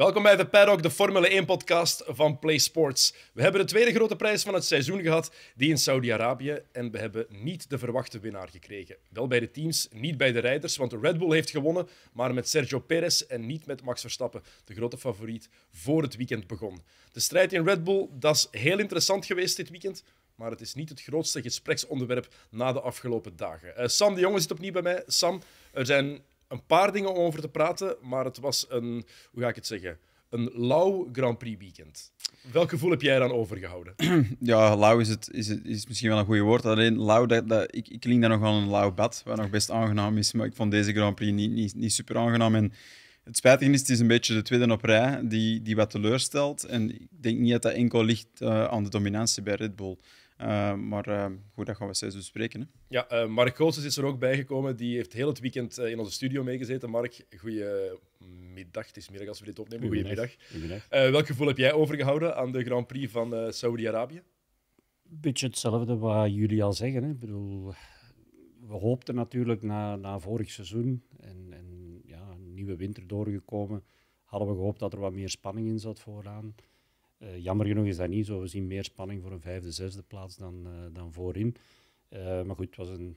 Welkom bij de Paddock, de Formule 1-podcast van Play Sports. We hebben de tweede grote prijs van het seizoen gehad, die in Saudi-Arabië. En we hebben niet de verwachte winnaar gekregen. Wel bij de teams, niet bij de rijders, want Red Bull heeft gewonnen, maar met Sergio Perez en niet met Max Verstappen, de grote favoriet, voor het weekend begon. De strijd in Red Bull, dat is heel interessant geweest dit weekend. Maar het is niet het grootste gespreksonderwerp na de afgelopen dagen. Eh, Sam de Jonge zit opnieuw bij mij. Sam, er zijn een paar dingen om over te praten, maar het was een, hoe ga ik het zeggen, een lauw Grand Prix weekend. Welk gevoel heb jij dan overgehouden? Ja, lauw is, het, is, is misschien wel een goed woord. Alleen lauw, dat, dat, ik, ik klink daar nog wel een lauw bad, wat nog best aangenaam is. Maar ik vond deze Grand Prix niet, niet, niet super aangenaam. En het spijtige is, het is een beetje de tweede op rij die, die wat teleurstelt. En ik denk niet dat dat enkel ligt eh, aan de dominantie bij Red Bull. Eh, maar eh, goed, dat gaan we steeds bespreken. Hè? Ja, uh, Mark Goossens is er ook bijgekomen. Die heeft heel het weekend in onze studio meegezeten. Mark, goedemiddag. Het is middag als we dit opnemen. Goedemiddag. Goedemiddag. welk gevoel heb jij overgehouden aan de Grand Prix van Saudi-Arabië? Beetje hetzelfde wat jullie al zeggen. Hè. Ik bedoel, we hoopten natuurlijk na, na vorig seizoen en, en ja, een nieuwe winter doorgekomen, hadden we gehoopt dat er wat meer spanning in zat vooraan. Eh, jammer genoeg is dat niet zo. We zien meer spanning voor een vijfde, zesde plaats dan, eh, dan voorin. Eh, maar goed, het was een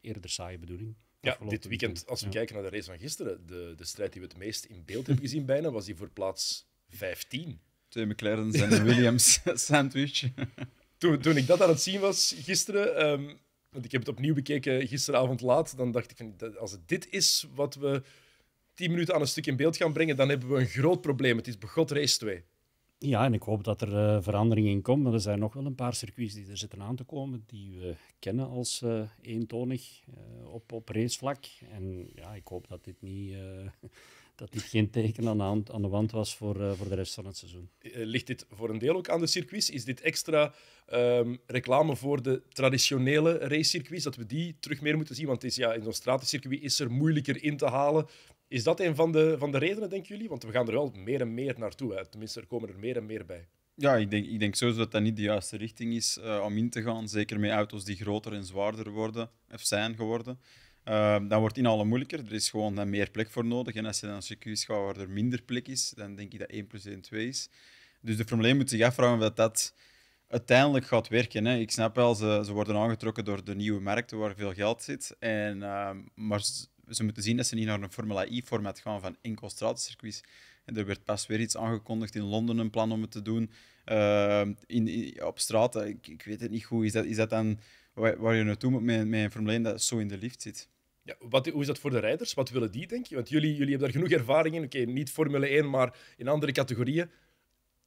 eerder saaie bedoeling. Ja, dit weekend, als we kijken naar de race van gisteren, de, de strijd die we het meest in beeld hebben gezien bijna, was die voor plaats 15. Twee McLaren's en een Williams sandwich. toen, toen ik dat aan het zien was gisteren, ehm, want ik heb het opnieuw bekeken gisteravond laat, dan dacht ik, van, als het dit is wat we tien minuten aan een stuk in beeld gaan brengen, dan hebben we een groot probleem. Het is begot race 2. Ja, en ik hoop dat er uh, verandering in komt. er zijn nog wel een paar circuits die er zitten aan te komen, die we kennen als eh, eentonig eh, op, op racevlak. En ja, ik hoop dat dit, niet, dat dit geen teken aan de, hand, aan de wand was voor, voor de rest van het seizoen. Ligt dit voor een deel ook aan de circuits? Is dit extra ehm, reclame voor de traditionele racecircuits, dat we die terug meer moeten zien? Want het is, ja, in zo'n stratencircuit is er moeilijker in te halen. Is dat een van de, van de redenen, denken jullie? Want we gaan er wel meer en meer naartoe. Hè. Tenminste, er komen er meer en meer bij. Ja, ik denk, ik denk sowieso dat dat niet de juiste richting is eh, om in te gaan. Zeker met auto's die groter en zwaarder worden, of zijn geworden. Ehm, dan wordt in alle moeilijker. Er is gewoon dan meer plek voor nodig. En als je dan circuit gaat waar er minder plek is, dan denk ik dat 1 plus 1 2 is. Dus de probleem moet zich afvragen of dat, dat uiteindelijk gaat werken. Hè. Ik snap wel, ze, ze worden aangetrokken door de nieuwe markten waar veel geld zit. En, ehm, maar ze moeten zien dat ze niet naar een Formula E-format gaan van enkel stratencircuits. En er werd pas weer iets aangekondigd in Londen, een plan om het te doen. Eh, in, op straat, ik, ik, weet het niet goed. Is dat, is dat dan waar, je naartoe moet met, met een Formule 1 dat zo in de lift zit? Ja, wat, hoe is dat voor de rijders? Wat willen die, denk je? Want jullie, jullie hebben daar genoeg ervaring in. Oké, niet Formule 1, maar in andere categorieën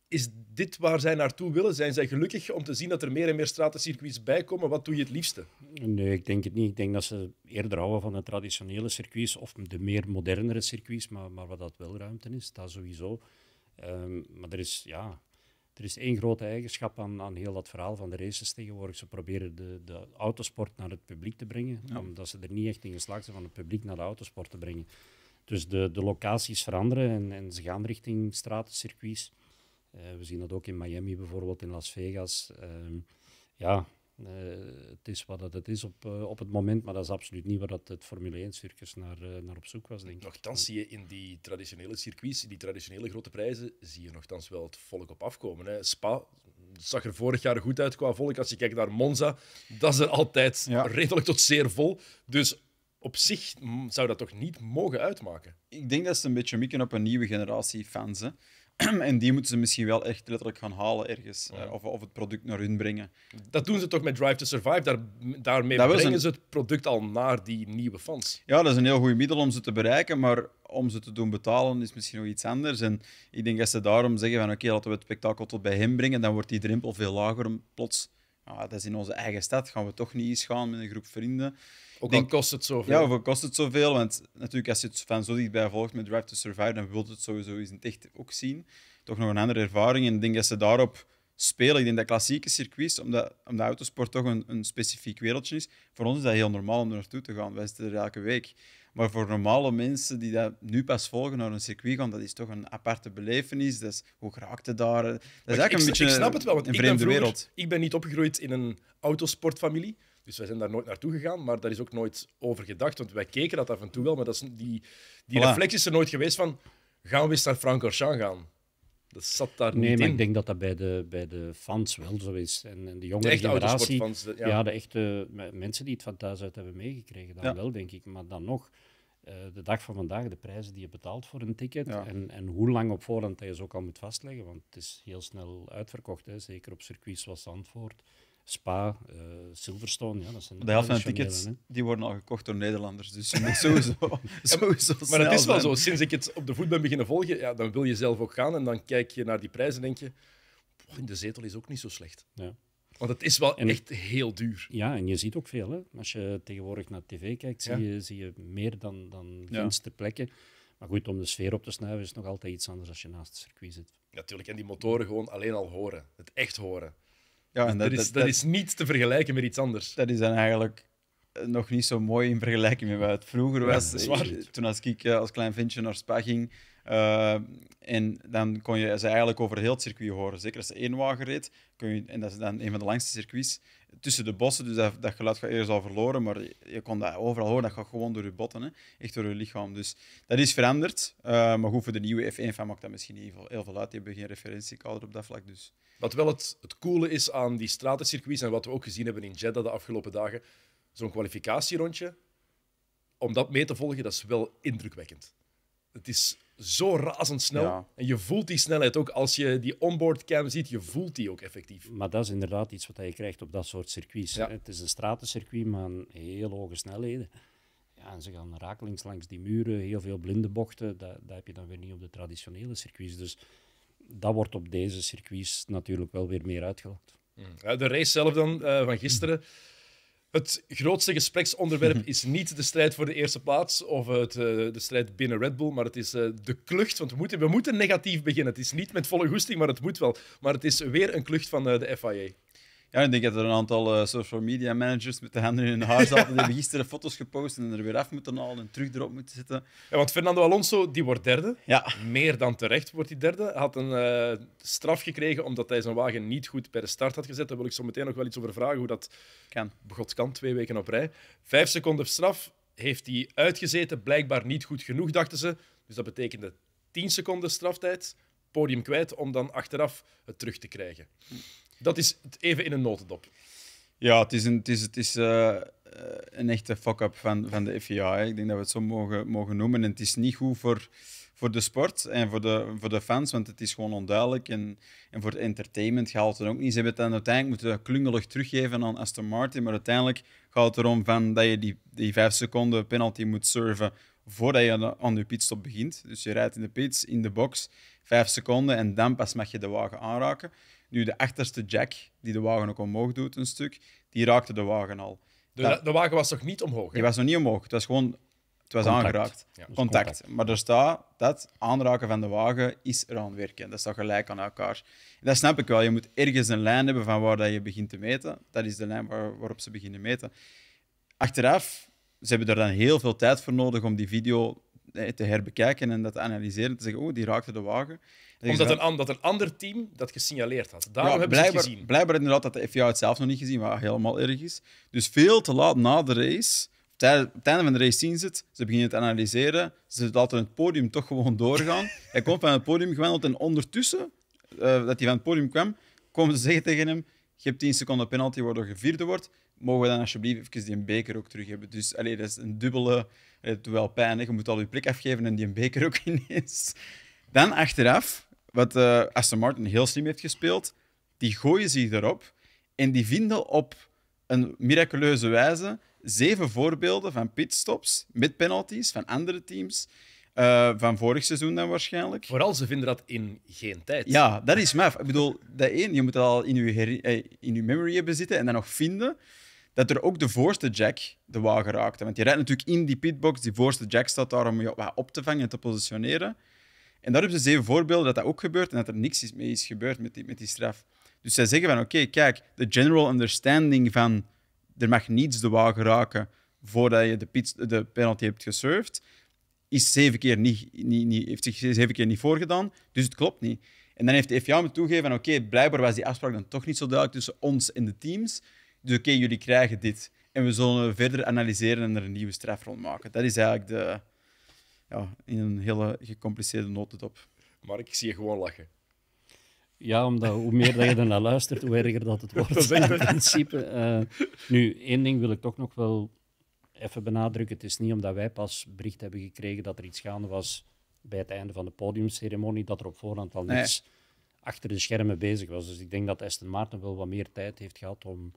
is dit waar zij naartoe willen? Zijn zij gelukkig om te zien dat er meer en meer stratencircuits bijkomen? Wat doe je het liefste? Nee, ik denk het niet. Ik denk dat ze eerder houden van de traditionele circuits of de meer modernere circuits, maar, maar wat dat wel ruimte is, dat sowieso. Ehm, maar er is, ja, er is één grote eigenschap aan, aan heel dat verhaal van de races tegenwoordig. Ze proberen de, de autosport naar het publiek te brengen, omdat ze er niet echt in geslaagd zijn van het publiek naar de autosport te brengen. Dus de, de locaties veranderen en, en ze gaan richting stratencircuits. Eh, we zien dat ook in Miami bijvoorbeeld, in Las Vegas. Ehm, ja, eh, het is wat het is op, eh, op het moment, maar dat is absoluut niet waar dat het Formule 1-circus naar, naar op zoek was, denk Nochtans zie je in die traditionele circuits, die traditionele grote prijzen, zie je nogthans wel het volk op afkomen. Hè. Spa zag er vorig jaar goed uit qua volk. Als je kijkt naar Monza, dat is er altijd redelijk tot zeer vol. Dus op zich zou dat toch niet mogen uitmaken? Ik denk dat ze een beetje mikken op een nieuwe generatie fans. Hè. en die moeten ze misschien wel echt letterlijk gaan halen ergens. Eh, of, of, het product naar hun brengen. Dat doen ze toch met Drive to Survive. Daar, daarmee brengen ze het product al naar die nieuwe fans. Ja, dat is een heel goed middel om ze te bereiken. Maar om ze te doen betalen is misschien nog iets anders. En ik denk dat ze daarom zeggen van oké, laten we het spektakel tot bij hen brengen. Dan wordt die drempel veel lager plots... Ah, dat is in onze eigen stad, gaan we toch niet eens gaan met een groep vrienden. Ook denk, kost het zoveel? Ja, hoeveel kost het zoveel? Want natuurlijk, als je het van zo dichtbij volgt met Drive to Survive, dan wilt het sowieso eens in echt ook zien. Toch nog een andere ervaring. En ik denk dat ze daarop spelen. Ik denk dat klassieke circuits, omdat, omdat autosport toch een, een specifiek wereldje is, voor ons is dat heel normaal om er naartoe te gaan. Wij zitten er elke week. Maar voor normale mensen die dat nu pas volgen naar een circuit gaan, dat is toch een aparte belevenis. Dus hoe raakt het daar? Dat is eigenlijk ik, een beetje ik snap het wel, want vreemde ik ben wereld. Ik ben niet opgegroeid in een autosportfamilie. Dus wij zijn daar nooit naartoe gegaan, maar daar is ook nooit over gedacht. Want wij keken dat af en toe wel, maar dat is, die, die voilà. reflex is er nooit geweest van gaan we eens naar Francorchamps gaan. Dat zat daar nee, niet maar ik denk dat dat bij de, bij de fans wel zo is. En, en de jongere de generatie... De, ja. ja. de echte mensen die het van thuis uit hebben meegekregen, dan wel, denk ik. Maar dan nog, eh, de dag van vandaag, de prijzen die je betaalt voor een ticket en, en hoe lang op voorhand dat je ze ook al moet vastleggen, want het is heel snel uitverkocht, hè, zeker op circuits zoals Zandvoort. Spa, uh, Silverstone. Ja, dat zijn de, helft van de tickets die worden al gekocht door Nederlanders. Dus sowieso, Maar het is wel zo. Sinds ik het op de voet ben beginnen volgen, ja, dan wil je zelf ook gaan. En dan kijk je naar die prijzen en denk je... in de zetel is ook niet zo slecht. Ja. Want het is wel echt heel duur. Ja, en je ziet ook veel. Hè? Als je tegenwoordig naar tv kijkt, zie, je, zie je meer dan, dan winst ter Maar goed, om de sfeer op te snuiven is nog altijd iets anders als je naast het circuit zit. Natuurlijk, en die motoren gewoon alleen al horen. Het echt horen. Ja, dat, dus dat, is, niet te vergelijken met iets anders. Dat is dan eigenlijk eh, nog niet zo mooi in vergelijking met wat het vroeger was. Eh, toen als ik eh, als klein ventje naar Spa ging, eh, en dan kon je ze eigenlijk over heel het circuit horen. Zeker als ze één wagen reed, kun je, en dat is dan een van de langste circuits, tussen de bossen, dus dat, dat geluid gaat eerst al verloren, maar je, kon dat overal horen. Dat gaat gewoon door je botten, hè? echt door je lichaam. Dus dat is veranderd. Eh, maar goed, voor de nieuwe F1-fan maakt dat misschien niet heel, veel uit. Die hebben geen referentiekader op dat vlak. Dus. Wat wel het, het coole is aan die stratencircuits en wat we ook gezien hebben in Jeddah de afgelopen dagen, zo'n kwalificatierondje, om dat mee te volgen, dat is wel indrukwekkend. Het is zo razendsnel. snel En je voelt die snelheid ook. Als je die onboard cam ziet, je voelt die ook effectief. Maar dat is inderdaad iets wat je krijgt op dat soort circuits. Het is een stratencircuit, maar een heel hoge snelheden. Ja, en ze gaan rakelings langs die muren, heel veel blinde bochten. Dat, dat heb je dan weer niet op de traditionele circuits. Dus dat wordt op deze circuits natuurlijk wel weer meer uitgelokt. Ja, de race zelf dan, eh, van gisteren... Het grootste gespreksonderwerp mhm. is niet de strijd voor de eerste plaats of eh, het, eh, de strijd binnen Red Bull, maar het is eh, de klucht. Want we moeten, we moeten negatief beginnen. Het is niet met volle goesting, maar het moet wel. Maar het is weer een klucht van de FIA. Ja, ik denk dat er een aantal eh, social media managers met de handen in hun haar zaten. die hebben gisteren foto's gepost en er weer af moeten halen en terug erop moeten zitten. Ja, want Fernando Alonso, die wordt derde. Ja. Meer dan terecht wordt hij derde. Had een eh, straf gekregen omdat hij zijn wagen niet goed per start had gezet. Daar wil ik zo meteen nog wel iets over vragen, hoe dat kan. God kan, twee weken op rij. Vijf seconden straf heeft hij uitgezeten. Blijkbaar niet goed genoeg, dachten ze. Dus dat betekende 10 seconden straftijd, podium kwijt, om dan achteraf het terug te krijgen. Hm. Dat is het even in een notendop. Ja, het is een, het is, het is, eh, eh, een echte fuck-up van, van de FIA. Ik denk dat we het zo mogen, mogen noemen. En het is niet goed voor, voor de sport en voor de, voor de fans, want het is gewoon onduidelijk. En, en voor het entertainment gaat het ook niet. Ze hebben het dan uiteindelijk moeten klungelig teruggeven aan Aston Martin. Maar uiteindelijk gaat het erom van dat je die, die vijf seconden penalty moet serven voordat je aan je pitstop begint. Dus je rijdt in de pits, in de box, vijf seconden en dan pas mag je de wagen aanraken. Nu, de achterste jack, die de wagen ook omhoog doet een stuk, die raakte de wagen al. De, de wagen was nog niet omhoog? Die was nog niet omhoog. Het was gewoon... Het was aangeraakt. Dus contact. Maar er staat dat aanraken van de wagen is eraan werken. Dat staat gelijk aan elkaar. dat snap ik wel. Je moet ergens een lijn hebben van waar dat je begint te meten. Dat is de lijn waar, waarop ze beginnen meten. Achteraf, ze hebben er dan heel veel tijd voor nodig om die video eh, te herbekijken en dat te analyseren. Te zeggen, oh, die raakte de wagen omdat een, dat ander team dat gesignaleerd had. Daarom hebben ze het gezien. Blijkbaar inderdaad dat de FIA het zelf nog niet gezien, wat helemaal erg is. Dus veel te laat na de race, op het einde van de race zien ze het, ze beginnen het analyseren, ze laten het podium toch gewoon doorgaan. hij komt van het podium gewendeld en ondertussen, eh, dat hij van het podium kwam, komen ze zeggen tegen hem, je hebt 10 seconden penalty waardoor je vierde wordt, mogen we dan alsjeblieft even die beker ook terug hebben. Dus allee, dat is een dubbele, eh, het doet wel pijn, je moet al je prik afgeven en die beker ook ineens. Dan achteraf wat uh, Aston Martin heel slim heeft gespeeld, die gooien zich erop en die vinden op een miraculeuze wijze zeven voorbeelden van pitstops met penalties van andere teams. Eh, van vorig seizoen dan waarschijnlijk. Vooral ze vinden dat in geen tijd. Ja, dat is maf. Ik bedoel, dat één, je moet dat al in je, eh, in je memory hebben zitten en dan nog vinden dat er ook de voorste jack de wagen raakte. Want je rijdt natuurlijk in die pitbox, die voorste jack staat daar om je op te vangen en te positioneren. En daar hebben ze zeven voorbeelden dat dat ook gebeurt en dat er niks is mee is gebeurd met die, met die straf. Dus zij zeggen van oké, kijk, de general understanding van er mag niets de wagen raken voordat je de, de penalty hebt gesurfd, is zeven keer niet, niet, niet, heeft zich zeven keer niet voorgedaan, dus het klopt niet. En dan heeft de FIA moeten toegeven van oké, blijkbaar was die afspraak dan toch niet zo duidelijk tussen ons en de teams. Dus oké, jullie krijgen dit. En we zullen verder analyseren en er een nieuwe straf maken. Dat is eigenlijk de, ja, in een hele gecompliceerde notendop. Maar ik zie je gewoon lachen. Ja, omdat hoe meer dat je naar luistert, hoe erger dat het wordt. in principe. Eh, nu, één ding wil ik toch nog wel even benadrukken. Het is niet omdat wij pas bericht hebben gekregen dat er iets gaande was bij het einde van de podiumceremonie, dat er op voorhand al nee. niets achter de schermen bezig was. Dus ik denk dat Aston Maarten wel wat meer tijd heeft gehad om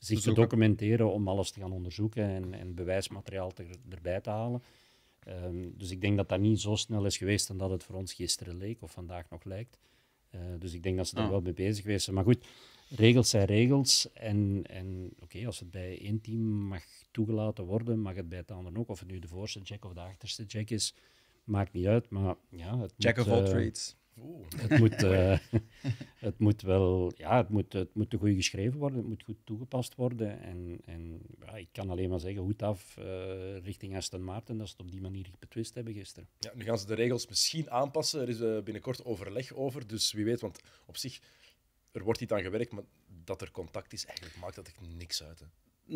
zich te documenteren, om alles te gaan onderzoeken en, en bewijsmateriaal te, erbij te halen. Ehm, dus ik denk dat dat niet zo snel is geweest dan dat het voor ons gisteren leek of vandaag nog lijkt. Eh, dus ik denk dat ze daar ah. wel mee bezig geweest zijn. Maar goed, regels zijn regels. En, en oké, als het bij één team mag toegelaten worden, mag het bij het andere ook. Of het nu de voorste check of de achterste check is, maakt niet uit. Maar ja, het of all eh, trades. Het, moet, eh, het moet wel, ja, het moet, het moet goed geschreven worden, het moet goed toegepast worden. En, en ja, ik kan alleen maar zeggen, hoed af eh, richting Aston Maarten, dat ze het op die manier betwist hebben gisteren. Ja, nu gaan ze de regels misschien aanpassen. Er is eh, binnenkort overleg over, dus wie weet, want op zich, er wordt iets aan gewerkt, maar dat er contact is, eigenlijk maakt dat ik niks uit. Hè.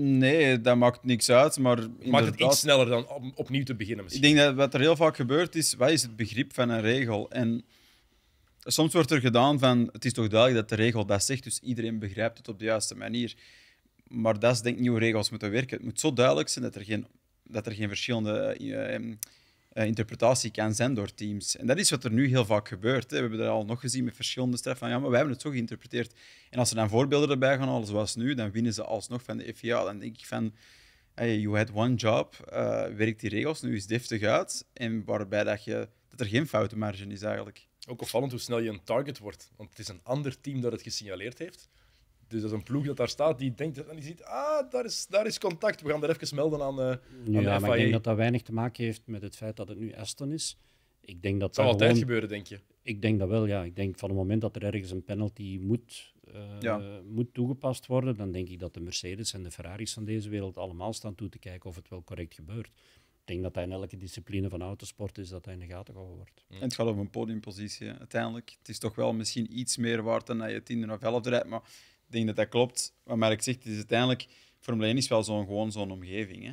Nee, dat maakt niks uit. Maar maakt het iets sneller dan op, opnieuw te beginnen. Misschien. Ik denk dat wat er heel vaak gebeurt is: wat is het begrip van een regel? En soms wordt er gedaan van het is toch duidelijk dat de regel dat zegt, dus iedereen begrijpt het op de juiste manier. Maar dat is denk ik nieuwe regels moeten werken. Het moet zo duidelijk zijn dat er geen, dat er geen verschillende eh, ehm, eh, interpretatie kan zijn door teams. En dat is wat er nu heel vaak gebeurt. Hè. We hebben dat al nog gezien met verschillende straffen. Van, ja, maar wij hebben het zo geïnterpreteerd. En als ze dan voorbeelden erbij gaan halen, zoals nu, dan winnen ze alsnog van de FIA. Dan denk ik van, hey, you had one job, uh, werk die regels nu eens deftig uit. En waarbij dat, je, dat er geen foutenmarge is eigenlijk ook opvallend hoe snel je een target wordt. Want het is een ander team dat het gesignaleerd heeft. Dus dat is een ploeg dat daar staat die denkt en die ziet, ah, daar is, daar is contact. We gaan er even melden aan, uh, ja, ja, Maar e. ik denk dat dat weinig te maken heeft met het feit dat het nu Aston is. Ik denk dat het zal altijd gebeuren, denk je? Ik denk dat wel, ja. Ik denk van het moment dat er ergens een penalty moet, eh, moet toegepast worden, dan denk ik dat de Mercedes en de Ferraris van deze wereld allemaal staan toe te kijken of het wel correct gebeurt denk dat hij in elke discipline van autosport is dat hij in de gaten gehouden wordt. En het gaat om een podiumpositie uiteindelijk. Het is toch wel misschien iets meer waard dan dat je tiende of elfde rijdt, maar ik denk dat dat klopt. Wat ik zegt, is uiteindelijk, Formule 1 is wel zo'n, gewoon zo'n omgeving. Hè?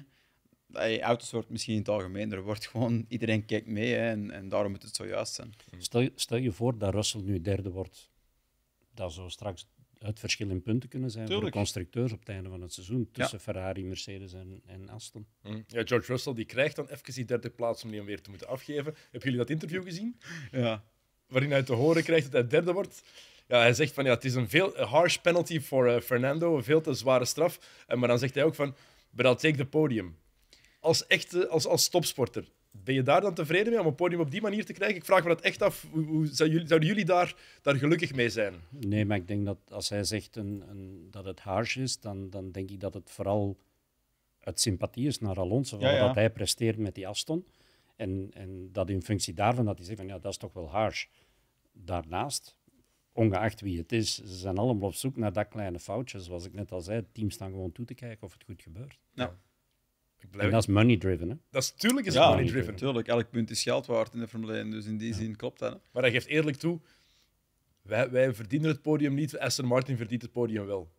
Hey, auto's wordt misschien in het algemeen, er wordt gewoon iedereen kijkt mee hè, en, en, daarom moet het zojuist zijn. Stel, stel je voor dat Russell nu derde wordt, dat zo straks het verschil in punten kunnen zijn voor de constructeurs op het einde van het seizoen tussen Ferrari, Mercedes en, Aston. Mm. Ja, George Russell die krijgt dan even die derde plaats om die hem weer te moeten afgeven. Hebben jullie dat interview gezien? Ja. Waarin hij te horen krijgt dat hij derde wordt. Ja, hij zegt van ja, het is een veel harsh penalty voor eh, Fernando, een veel te zware straf. En, maar dan zegt hij ook van, but I'll take the podium. Als echte, als, als topsporter ben je daar dan tevreden mee om een podium op die manier te krijgen? Ik vraag me dat echt af. Hoe, hoe zouden jullie, daar, daar gelukkig mee zijn? Nee, maar ik denk dat als hij zegt een, een, dat het haars is, dan, dan denk ik dat het vooral het sympathie is naar Alonso. Ja, Dat hij presteert met die afstand En, en dat in functie daarvan dat hij zegt van ja, dat is toch wel haars. Daarnaast, ongeacht wie het is, ze zijn allemaal op zoek naar dat kleine foutje. Zoals ik net al zei, het team staan gewoon toe te kijken of het goed gebeurt. Ja. En dat is money driven, hè? Dat is tuurlijk is money driven. natuurlijk. elk punt is geld waard in de Formule 1, dus in die zin klopt dat. Hè? Maar hij geeft eerlijk toe, wij, wij verdienen het podium niet, Aston Martin verdient het podium wel.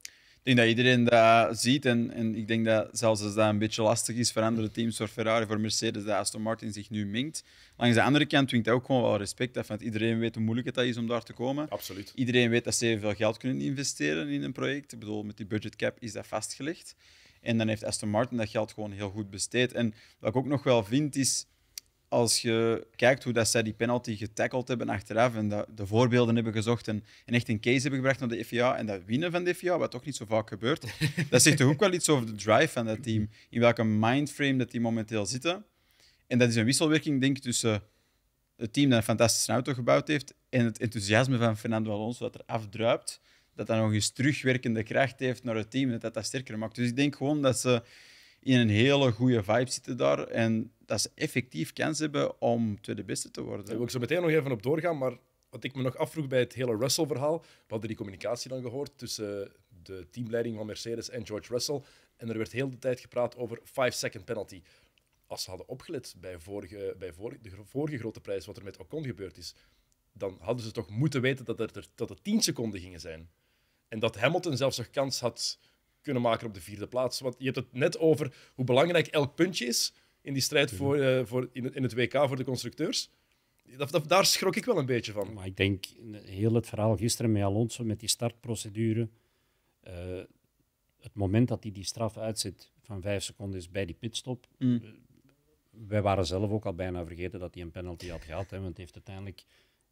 Ik denk dat iedereen dat ziet en, en ik denk dat zelfs als dat een beetje lastig is voor andere teams, voor Ferrari, voor Mercedes, dat Aston Martin zich nu mengt. Langs de andere kant dwingt dat ook gewoon wel respect af, want iedereen weet hoe moeilijk het is om daar te komen. Absoluut. Iedereen weet dat ze veel geld kunnen investeren in een project. Ik bedoel, met die budget cap is dat vastgelegd. En dan heeft Aston Martin dat geld gewoon heel goed besteed. En wat ik ook nog wel vind is, als je kijkt hoe dat zij die penalty getackled hebben achteraf en dat de voorbeelden hebben gezocht en, echt een case hebben gebracht naar de FIA en dat winnen van de FIA, wat toch niet zo vaak gebeurt, dat zegt toch ook wel iets over de drive van dat team, in welke mindframe dat die momenteel zitten. En dat is een wisselwerking, denk ik, tussen het team dat een fantastische auto gebouwd heeft en het enthousiasme van Fernando Alonso dat er afdruipt dat dat nog eens terugwerkende kracht heeft naar het team, dat dat, dat sterker maakt. Dus ik denk gewoon dat ze in een hele goede vibe zitten daar en dat ze effectief kans hebben om de beste te worden. Daar wil ik zo meteen nog even op doorgaan, maar wat ik me nog afvroeg bij het hele Russell-verhaal, we hadden die communicatie dan gehoord tussen de teamleiding van Mercedes en George Russell, en er werd heel de tijd gepraat over 5-second penalty. Als ze hadden opgelet bij, vorige, bij vorige, de vorige grote prijs wat er met Ocon gebeurd is, dan hadden ze toch moeten weten dat, er, dat het 10 seconden gingen zijn. En dat Hamilton zelfs nog kans had kunnen maken op de vierde plaats. Want je hebt het net over hoe belangrijk elk puntje is in die strijd mhm. voor, eh, voor in, het WK voor de constructeurs. Dat, daar schrok ik wel een beetje van. Maar ik denk, heel het verhaal gisteren met Alonso, met die startprocedure. Eh, het moment dat hij die straf uitzet van vijf seconden is bij die pitstop. Mm. Eh, wij waren zelf ook al bijna vergeten dat hij een penalty had gehad. Hè, want heeft uiteindelijk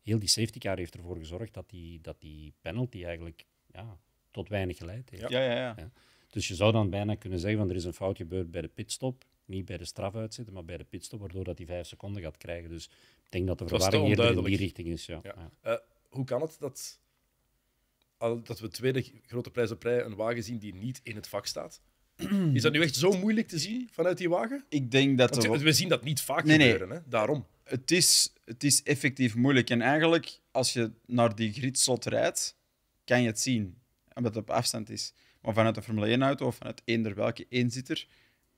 heel die safety car heeft ervoor gezorgd dat die, dat die penalty eigenlijk ja, tot weinig geleid Ja. Ja, ja, Dus je zou dan bijna kunnen zeggen van er is een fout gebeurd bij de pitstop. Niet bij de straf maar bij de pitstop, waardoor dat hij vijf seconden gaat krijgen. Dus ik denk dat de verwarring hier in die richting is. Ja. Eh, hoe kan het dat, dat we tweede grote prijs op rij een wagen zien die niet in het vak staat? Is dat nu echt zo moeilijk te zien vanuit die wagen? Ik denk dat... we zien dat niet vaak nee, gebeuren, nee. Hè? daarom. Het is, het is effectief moeilijk. En eigenlijk, als je naar die gridslot rijdt, kan je het zien, omdat het op afstand is. Maar vanuit een Formule 1-auto of vanuit eender welke inzitter,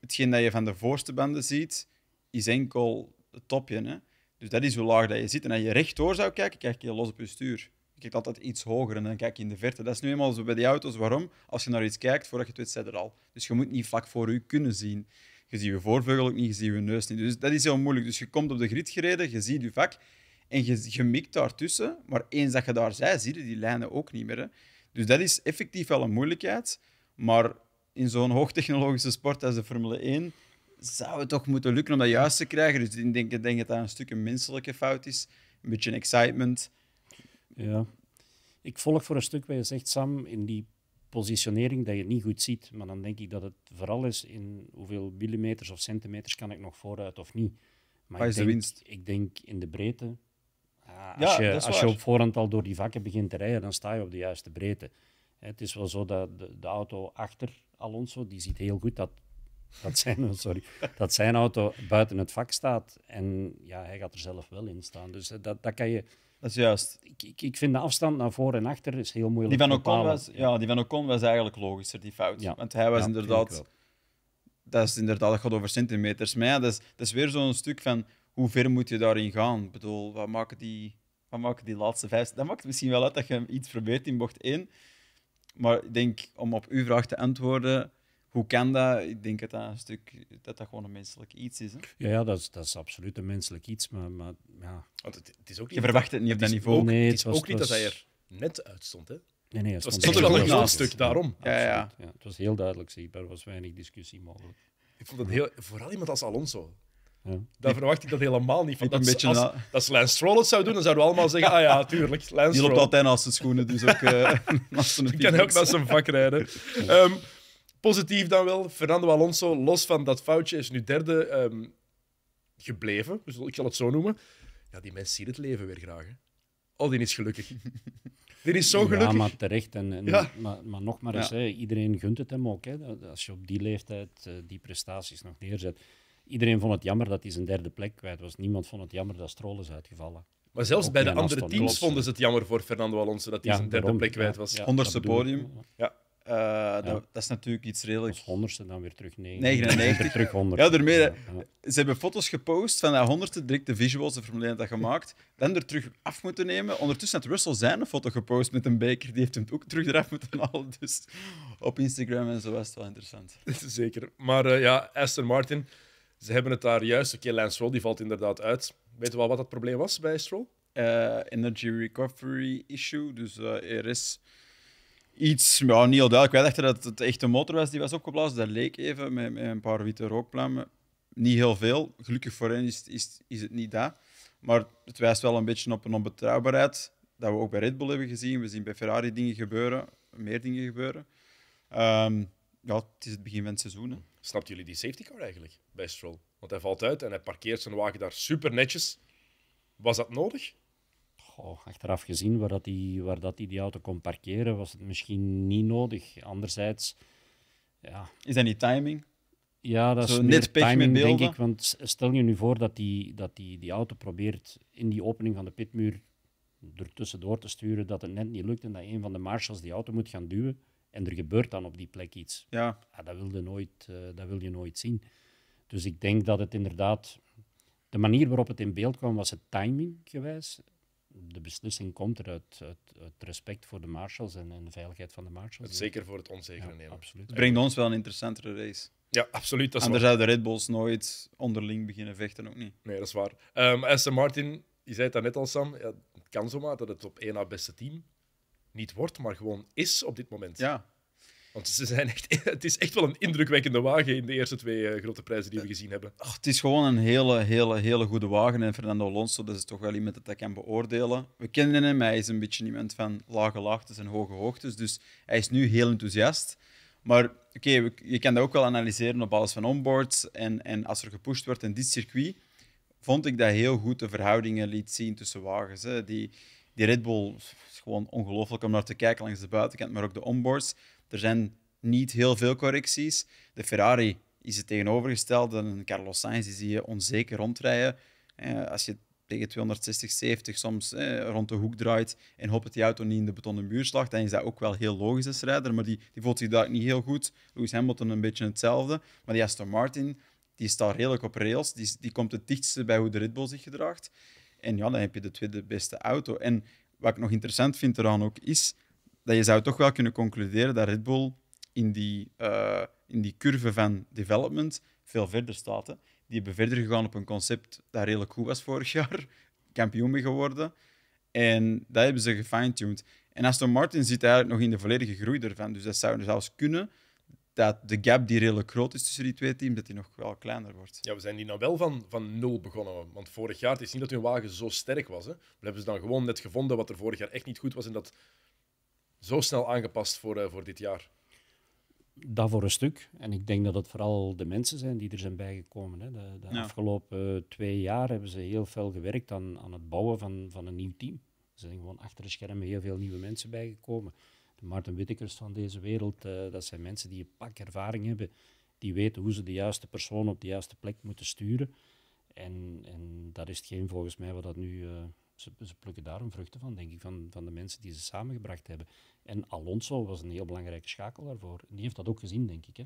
hetgeen dat je van de voorste banden ziet, is enkel het topje. Hè? Dus dat is hoe laag dat je zit. En als je rechtdoor zou kijken, kijk je los op je stuur. Je kijkt altijd iets hoger en dan kijk je in de verte. Dat is nu eenmaal zo bij die auto's. Waarom? Als je naar iets kijkt, voordat je het weet, er al. Dus je moet niet vlak voor u kunnen zien. Je ziet je voorvleugel ook niet, je ziet je neus niet. Dus dat is heel moeilijk. Dus je komt op de grid gereden, je ziet je vak, en je, je mikt daartussen, maar eens dat je daar zij, zie je die lijnen ook niet meer. Hè? Dus dat is effectief wel een moeilijkheid. Maar in zo'n hoogtechnologische sport als de Formule 1 zou het toch moeten lukken om dat juist te krijgen. Dus ik denk, denk dat dat een stuk een menselijke fout is. Een beetje een excitement. Ja. Ik volg voor een stuk wat je zegt, Sam, in die positionering dat je het niet goed ziet. Maar dan denk ik dat het vooral is in hoeveel millimeters of centimeters kan ik nog vooruit of niet. Maar is ik de winst? Ik denk in de breedte ja, als, je, op voorhand al door die vakken begint te rijden, dan sta je op de juiste breedte. Het is wel zo dat de, auto achter Alonso, die ziet heel goed dat, dat, zijn, sorry, dat zijn auto buiten het vak staat. En ja, hij gaat er zelf wel in staan. Dus eh, dat, dat kan je... Dat is juist. Ik, ik, vind de afstand naar voor en achter is heel moeilijk. Die van was, ja, die van Ocon was eigenlijk logischer, die fout. Want hij was inderdaad. Dat is inderdaad, dat gaat over centimeters. Maar ja, dat is weer zo'n stuk van hoe ver moet je daarin gaan? Ik bedoel, wat maken die, wat maken die laatste vijf? Dat maakt misschien wel uit dat je iets probeert in bocht één. Maar ik denk, om op uw vraag te antwoorden, hoe kan dat? Ik denk dat dat een stuk dat dat gewoon een menselijk iets is. Hè? Ja, ja dat, is, dat is absoluut een menselijk iets. Maar, maar ja. het, is ook niet, je verwacht het niet op dat niveau. Ook, het, is ook niet dat hij er net uitstond. Hè? Nee, nee, het was, er wel een stuk daarom. Ja, ja, ja. het was heel duidelijk zichtbaar, er was weinig discussie mogelijk. Ik vond het heel, vooral iemand als Alonso. Daar verwacht ik dat helemaal niet van. Dat, een als, na... als Stroll het zou doen, dan zouden we allemaal zeggen: Ah ja, tuurlijk. Lance Die loopt altijd naast zijn schoenen, dus ook eh, naast Ik kan ook naast zijn vak rijden. Ehm, positief dan wel: Fernando Alonso, los van dat foutje, is nu derde um, gebleven. Dus ik zal het zo noemen. Ja, die mensen zien het leven weer graag. Hè. Oh, die is gelukkig. Die is zo gelukkig. Ja, maar terecht. En, en ja. maar, maar nog maar eens, iedereen gunt het hem ook. Hè, als je op die leeftijd eh, die prestaties nog neerzet. Iedereen vond het jammer dat hij zijn derde plek kwijt was. Niemand vond het jammer dat Stroll is uitgevallen. Maar zelfs bij de andere teams vonden ze eh, het jammer voor Fernando Alonso dat hij zijn derde plek kwijt was. Ja, Onderste podium. Ja. Eh, dat, is natuurlijk iets redelijk. Als honderdste dan weer terug 99. terug 100. Ja, daarmee. Eh, ze hebben foto's gepost van dat honderdste, direct de visuals, de Formule dat gemaakt. Dan er terug af moeten nemen. Ondertussen had Russell zijn een foto gepost met een beker. Die heeft hem ook terug eraf moeten halen. Dus op Instagram en zo was het wel interessant. Zeker. Maar ja, Aston Martin. Ze hebben het daar juist. Oké, okay, Lance Stroll die valt inderdaad uit. Weet je wel wat dat probleem was bij Stroll? Eh, energy recovery issue. Dus eh, er is iets, ja, niet heel duidelijk. Wij dachten dat het echt een motor was die was opgeblazen. Dat leek even met, met een paar witte rookpluimen. Niet heel veel. Gelukkig voor hen is, is, is het niet dat. Maar het wijst wel een beetje op een onbetrouwbaarheid. Dat we ook bij Red Bull hebben gezien. We zien bij Ferrari dingen gebeuren, meer dingen gebeuren. Ehm, ja, het is het begin van het seizoen. Snapt jullie die safety car eigenlijk bij Stroll? Want hij valt uit en hij parkeert zijn wagen daar super netjes. Was dat nodig? achteraf gezien, waar, dat die, waar dat auto kon parkeren, was het misschien niet nodig. Anderzijds, ja. Is dat niet timing? Ja, dat is net timing, denk ik. Want stel je nu voor dat die, dat die, auto probeert in die opening van de pitmuur er door te sturen, dat het net niet lukt en dat een van de marshals die auto moet gaan duwen en er gebeurt dan op die plek iets. Ja. ja ah, dat, wil je nooit, eh, dat wil je nooit zien. Dus ik denk dat het inderdaad... De manier waarop het in beeld kwam, was het timing geweest. De beslissing komt er uit, uit, respect voor de marshals en, en, de veiligheid van de marshals. Het zeker voor het onzekere nemen. Absoluut. Het brengt ons wel een interessantere race. Ja, absoluut. Dat is Anders zouden de Red Bulls nooit onderling beginnen vechten, ook niet. Nee, dat is waar. Um, Aston Martin, je zei het net al, Sam. Ja, het kan zomaar dat het op één na beste team niet wordt, maar gewoon is op dit moment. Ja. Want ze zijn echt, het is echt wel een indrukwekkende wagen in de eerste twee eh, grote prijzen die we gezien hebben. Ach, het is gewoon een hele, hele, hele goede wagen. En Fernando Alonso, dat is toch wel iemand dat ik kan beoordelen. We kennen hem, hij is een beetje iemand van lage laagtes en hoge hoogtes. Dus hij is nu heel enthousiast. Maar oké, je kan dat ook wel analyseren op alles van onboards. En, en als er gepusht wordt in dit circuit, vond ik dat heel goed de verhoudingen liet zien tussen wagens. Hè. Die, die Red Bull gewoon ongelooflijk om naar te kijken langs de buitenkant, maar ook de onboards. Er zijn niet heel veel correcties. De Ferrari is het tegenovergestelde. En Carlos Sainz die zie je onzeker rondrijden. Eh, als je tegen 260, 70 soms eh, rond de hoek draait en hoopt het die auto niet in de betonnen muur slacht, dan is dat ook wel heel logisch als rijder. Maar die, die voelt zich daar niet heel goed. Lewis Hamilton een beetje hetzelfde. Maar die Aston Martin, die staat redelijk op rails. Die, die komt het dichtste bij hoe de Red Bull zich gedraagt. En ja, dan heb je de tweede beste auto. En wat ik nog interessant vind eraan ook is dat je zou toch wel kunnen concluderen dat Red Bull in die, eh, in die curve van development veel verder staat. Hè. Die hebben verder gegaan op een concept dat redelijk goed was vorig jaar, kampioen mee geworden. En dat hebben ze gefine-tuned. En Aston Martin zit eigenlijk nog in de volledige groei ervan. Dus dat zou dus zelfs kunnen dat de gap die redelijk groot is tussen die twee teams, dat die nog wel kleiner wordt. Ja, we zijn die nou wel van, van nul begonnen. Want vorig jaar, het is niet dat hun wagen zo sterk was. Hè. We hebben ze dan gewoon net gevonden wat er vorig jaar echt niet goed was. En dat zo snel aangepast voor, eh, voor dit jaar. Dat voor een stuk. En ik denk dat het vooral de mensen zijn die er zijn bijgekomen. Hè. De, de afgelopen eh, twee jaar hebben ze heel veel gewerkt aan, aan het bouwen van, van een nieuw team. Ze zijn gewoon achter de schermen heel veel nieuwe mensen bijgekomen de Martin Whittakers van deze wereld, eh, dat zijn mensen die een pak ervaring hebben, die weten hoe ze de juiste persoon op de juiste plek moeten sturen. En, en dat is hetgeen volgens mij wat dat nu... Eh, ze, ze, plukken daar een vruchten van, denk ik, van, van de mensen die ze samengebracht hebben. En Alonso was een heel belangrijke schakel daarvoor. Die heeft dat ook gezien, denk ik. Hè.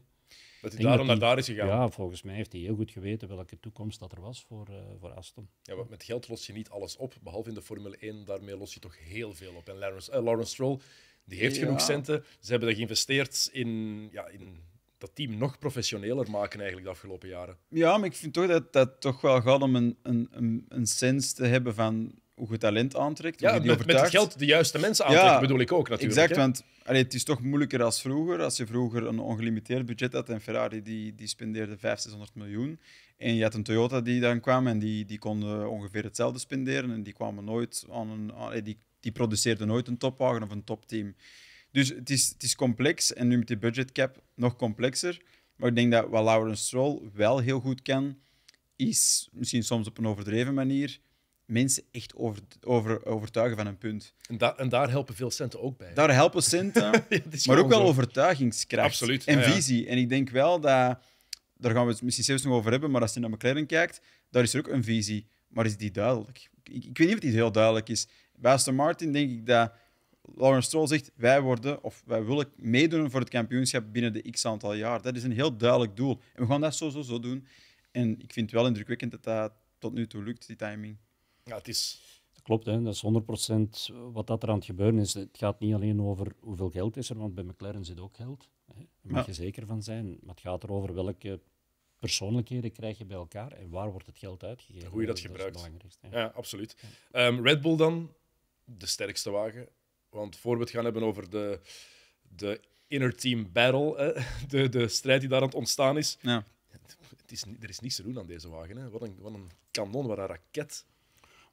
Dat hij daarom naar daar is gegaan. Ja, volgens mij heeft hij heel goed geweten welke toekomst dat er was voor, uh, voor Aston. Ja, met geld los je niet alles op, behalve in de Formule 1. Daarmee los je toch heel veel op. En Lawrence, Lawrence Stroll die heeft genoeg centen. Ze hebben dat geïnvesteerd in, ja, in dat team nog professioneler maken eigenlijk de afgelopen jaren. Ja, maar ik vind toch dat dat toch wel gaat om een, een, een, sens te hebben van hoe je talent aantrekt. Ja, met, overtuigt. met het geld de juiste mensen aantrekt, ja, bedoel ik ook natuurlijk. Exact, want allee, het is toch moeilijker als vroeger. Als je vroeger een ongelimiteerd budget had en Ferrari die, die spendeerde 500, 600 miljoen. En je had een Toyota die dan kwam en die, die kon ongeveer hetzelfde spenderen. En die kwamen nooit aan een... die die produceerde nooit een topwagen of een topteam. Dus het is, het is complex en nu met die cap nog complexer. Maar ik denk dat wat Lauren Stroll wel heel goed kan, is misschien soms op een overdreven manier mensen echt over, over, overtuigen van een punt. En, da en, daar helpen veel centen ook bij. Daar helpen centen, maar ook wel overtuigingskracht en visie. En ik denk wel dat, daar gaan we het misschien zelfs nog over hebben, maar als je naar McLaren kijkt, daar is er ook een visie, maar is die duidelijk? Ik, ik weet niet of die heel duidelijk is. Bij Martin denk ik dat Lawrence Stroll zegt: wij worden of wij willen meedoen voor het kampioenschap binnen de x aantal jaar. Dat is een heel duidelijk doel. En we gaan dat zo, zo, zo doen. En ik vind het wel indrukwekkend dat dat tot nu toe lukt, die timing. Ja, het is. Dat klopt, hè. dat is 100% wat dat er aan het gebeuren is. Het gaat niet alleen over hoeveel geld is er, want bij McLaren zit ook geld. Hè. Daar mag je zeker van zijn. Maar het gaat erover welke persoonlijkheden krijg je bij elkaar en waar wordt het geld uitgegeven. Hoe je dat, gebruikt. is het Ja, absoluut. Ehm, Red Bull dan, de sterkste wagen. Want voor we het gaan hebben over de, de inner team battle, de, de strijd die daar aan het ontstaan is. Ja. Het is er is niets te doen aan deze wagen. Hè. Wat, een, wat een kanon, wat een raket.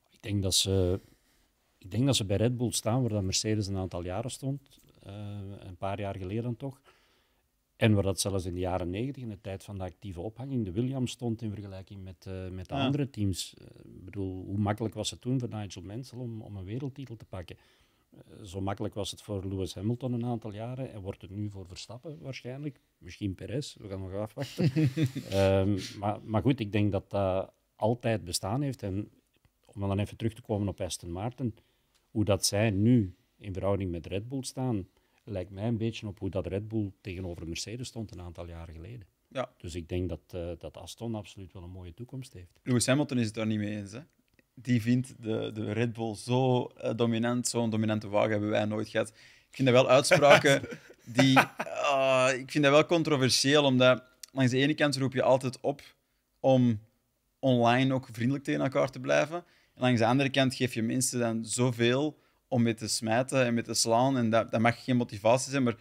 Ik denk dat ze, ik denk dat ze bij Red Bull staan waar dat Mercedes een aantal jaren stond. Eh, een paar jaar geleden toch. En waar dat zelfs in de jaren negentig, in de tijd van de actieve ophanging, de Williams stond in vergelijking met, eh, met de andere teams. Eh, ik bedoel, hoe makkelijk was het toen voor Nigel Mansell om, om een wereldtitel te pakken? Eh, zo makkelijk was het voor Lewis Hamilton een aantal jaren en wordt het nu voor Verstappen waarschijnlijk. Misschien Perez, we gaan nog afwachten. Ehm, maar, maar goed, ik denk dat dat altijd bestaan heeft. En om dan even terug te komen op Aston Martin, hoe dat zij nu in verhouding met Red Bull staan lijkt mij een beetje op hoe dat Red Bull tegenover Mercedes stond een aantal jaren geleden. Ja. Dus ik denk dat, eh, dat Aston absoluut wel een mooie toekomst heeft. Lewis Hamilton is het daar niet mee eens. Hè? Die vindt de, de Red Bull zo eh, dominant, zo'n dominante wagen hebben wij nooit gehad. Ik vind dat wel uitspraken die. Ah, ik vind dat wel controversieel, omdat langs de ene kant roep je altijd op om online ook vriendelijk tegen elkaar te blijven. En langs de andere kant geef je minstens dan zoveel om mee te smijten en mee te slaan. En dat, dat mag geen motivatie zijn, maar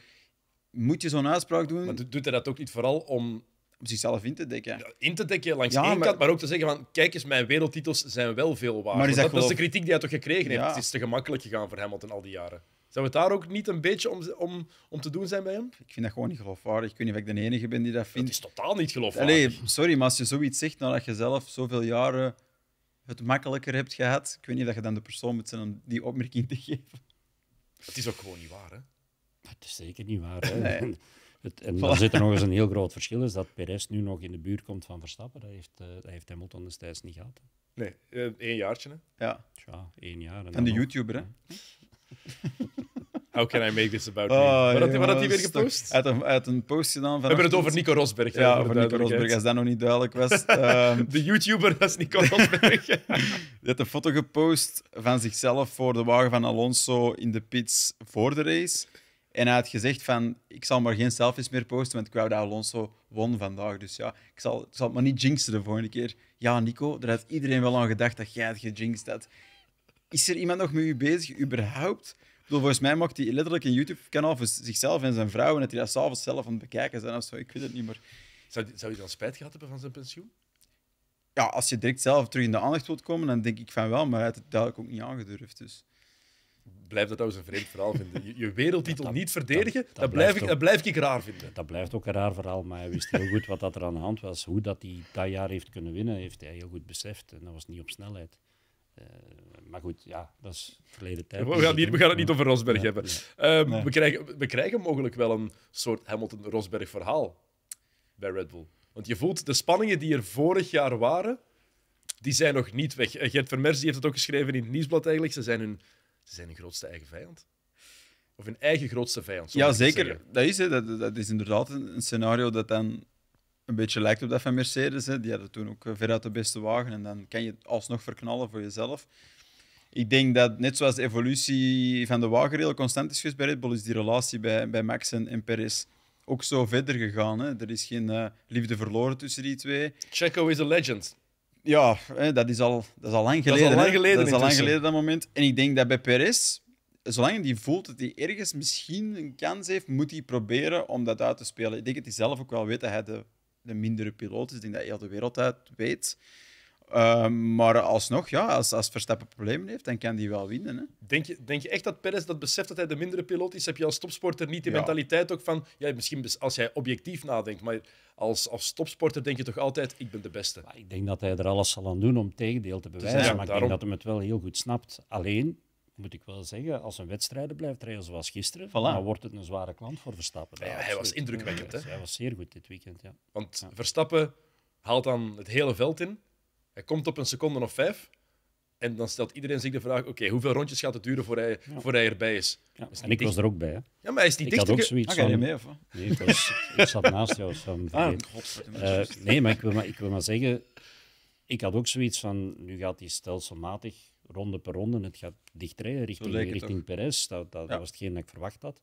moet je zo'n uitspraak doen? Maar doet hij dat ook niet vooral om... Om zichzelf in te dekken. in te dekken langs één maar... kant, maar ook te zeggen van... Kijk eens, mijn wereldtitels zijn wel veel waard. Maar is dat, dat, is de kritiek die hij toch gekregen heeft. Het is te gemakkelijk gegaan voor Hamilton al die jaren. Zou het daar ook niet een beetje om, om, om te doen zijn bij hem? Ik vind dat gewoon niet geloofwaardig. Ik weet niet of ik de enige ben die dat vindt. Het is totaal niet geloofwaardig. sorry, maar als je zoiets zegt nadat je zelf zoveel jaren het makkelijker hebt gehad. Ik weet niet dat je dan de persoon moet zijn om die opmerking te geven. Het is ook gewoon niet waar, hè? Het is zeker niet waar. Hè? en voilà. dan zit er nog eens een heel groot verschil, is dat Perez nu nog in de buurt komt van Verstappen. Dat heeft, uh, dat heeft Hamilton destijds niet gehad. Nee, eh, één jaartje. Hè? Ja. Tja, één jaar. En de YouTuber, hè? How can I make this about me? Oh, wat, wat had hij weer gepost? Uit een, uit een post gedaan van... We hebben het over Nico Rosberg. Ja, over Nico Rosberg, als dat nog niet duidelijk was. Ehm, de YouTuber, dat is Nico Rosberg. Hij had een foto gepost van zichzelf voor de wagen van Alonso in de pits voor de race. En hij had gezegd van, ik zal maar geen selfies meer posten, want ik wou dat Alonso won vandaag. Dus ja, ik zal, ik zal het maar niet jinxen de volgende keer. Ja, Nico, daar had iedereen wel aan gedacht dat jij het gejinxed had. Is er iemand nog met u bezig, überhaupt? volgens mij maakt hij letterlijk een YouTube-kanaal voor zichzelf en zijn vrouw. En dat hij dat s'avonds zelf aan het bekijken zijn of zo. Ik weet het niet meer. Zou, zou je dan spijt gehad hebben van zijn pensioen? Ja, als je direct zelf terug in de aandacht wilt komen, dan denk ik van wel. Maar hij heeft het duidelijk ook niet aangedurfd. Dus. Blijf dat trouwens een vreemd verhaal vinden. Je, je wereldtitel niet verdedigen, dat, blijf ik, blijf ik raar vinden. Dat blijft ook een raar verhaal, maar hij wist heel goed wat dat er aan de hand was. Hoe dat hij dat jaar heeft kunnen winnen, heeft hij heel goed beseft. En dat was niet op snelheid. Eh, maar goed, ja, dat is verleden tijd. We gaan, het niet over Rosberg hebben. Ehm, we, krijgen, we krijgen mogelijk wel een soort Hamilton-Rosberg verhaal bij Red Bull. Want je voelt de spanningen die er vorig jaar waren, die zijn nog niet weg. Eh, Gert Vermers heeft het ook geschreven in het nieuwsblad eigenlijk. Ze zijn hun, ze zijn hun grootste eigen vijand. Of hun eigen grootste vijand. Ja, zeker. Dat is, Dat, dat is inderdaad een scenario dat dan een beetje lijkt op dat van Mercedes. Hè. Die hadden toen ook eh, veruit de beste wagen en dan kan je het alsnog verknallen voor jezelf. Ik denk dat, net zoals de evolutie van de wagen heel constant is geweest bij Red Bull, is die relatie bij, bij Max en, en Perez ook zo verder gegaan. Hè. Er is geen eh, liefde verloren tussen die twee. Checo is a legend. Ja, hè, dat, is al, dat is al lang geleden. Dat is al lang geleden, dat, is al lang geleden dat moment. En ik denk dat bij Perez, zolang hij voelt dat hij ergens misschien een kans heeft, moet hij proberen om dat uit te spelen. Ik denk dat hij zelf ook wel weet dat hij de een mindere piloot is. Dus denk dat heel de wereld uit weet. Ehm, maar alsnog, ja, als, als Verstappen problemen heeft, dan kan hij wel winnen. Hè? Denk, je, denk je echt dat Perez dat beseft dat hij de mindere piloot is? Heb je als topsporter niet die mentaliteit ook van... Ja, misschien als jij objectief nadenkt, maar als, als topsporter denk je toch altijd, ik ben de beste. Maar ik denk dat hij er alles zal aan doen om tegendeel te bewijzen. maar ik denk dat hij het wel heel goed snapt. Alleen, moet ik wel zeggen, als een wedstrijd blijft rijden zoals gisteren, voilà. dan wordt het een zware klant voor Verstappen. hij was indrukwekkend. Hè? Hij was zeer goed dit weekend, ja. Want Verstappen haalt dan het hele veld in. Hij komt op een seconde of vijf. En dan stelt iedereen zich de vraag: oké, hoeveel rondjes gaat het duren voor hij, voor hij erbij is? en ik was er ook bij. Hè? Ja, maar hij is niet ik had ook zoiets. Ah, van... mee, of? Nee, ik, zat naast jou. Van... Ah, uh, nee, maar ik, wil maar ik wil maar zeggen: ik had ook zoiets van. Nu gaat hij stelselmatig ronde per ronde. Het gaat dichtrijden richting, richting Perez. Dat, dat, was hetgeen dat ik verwacht had.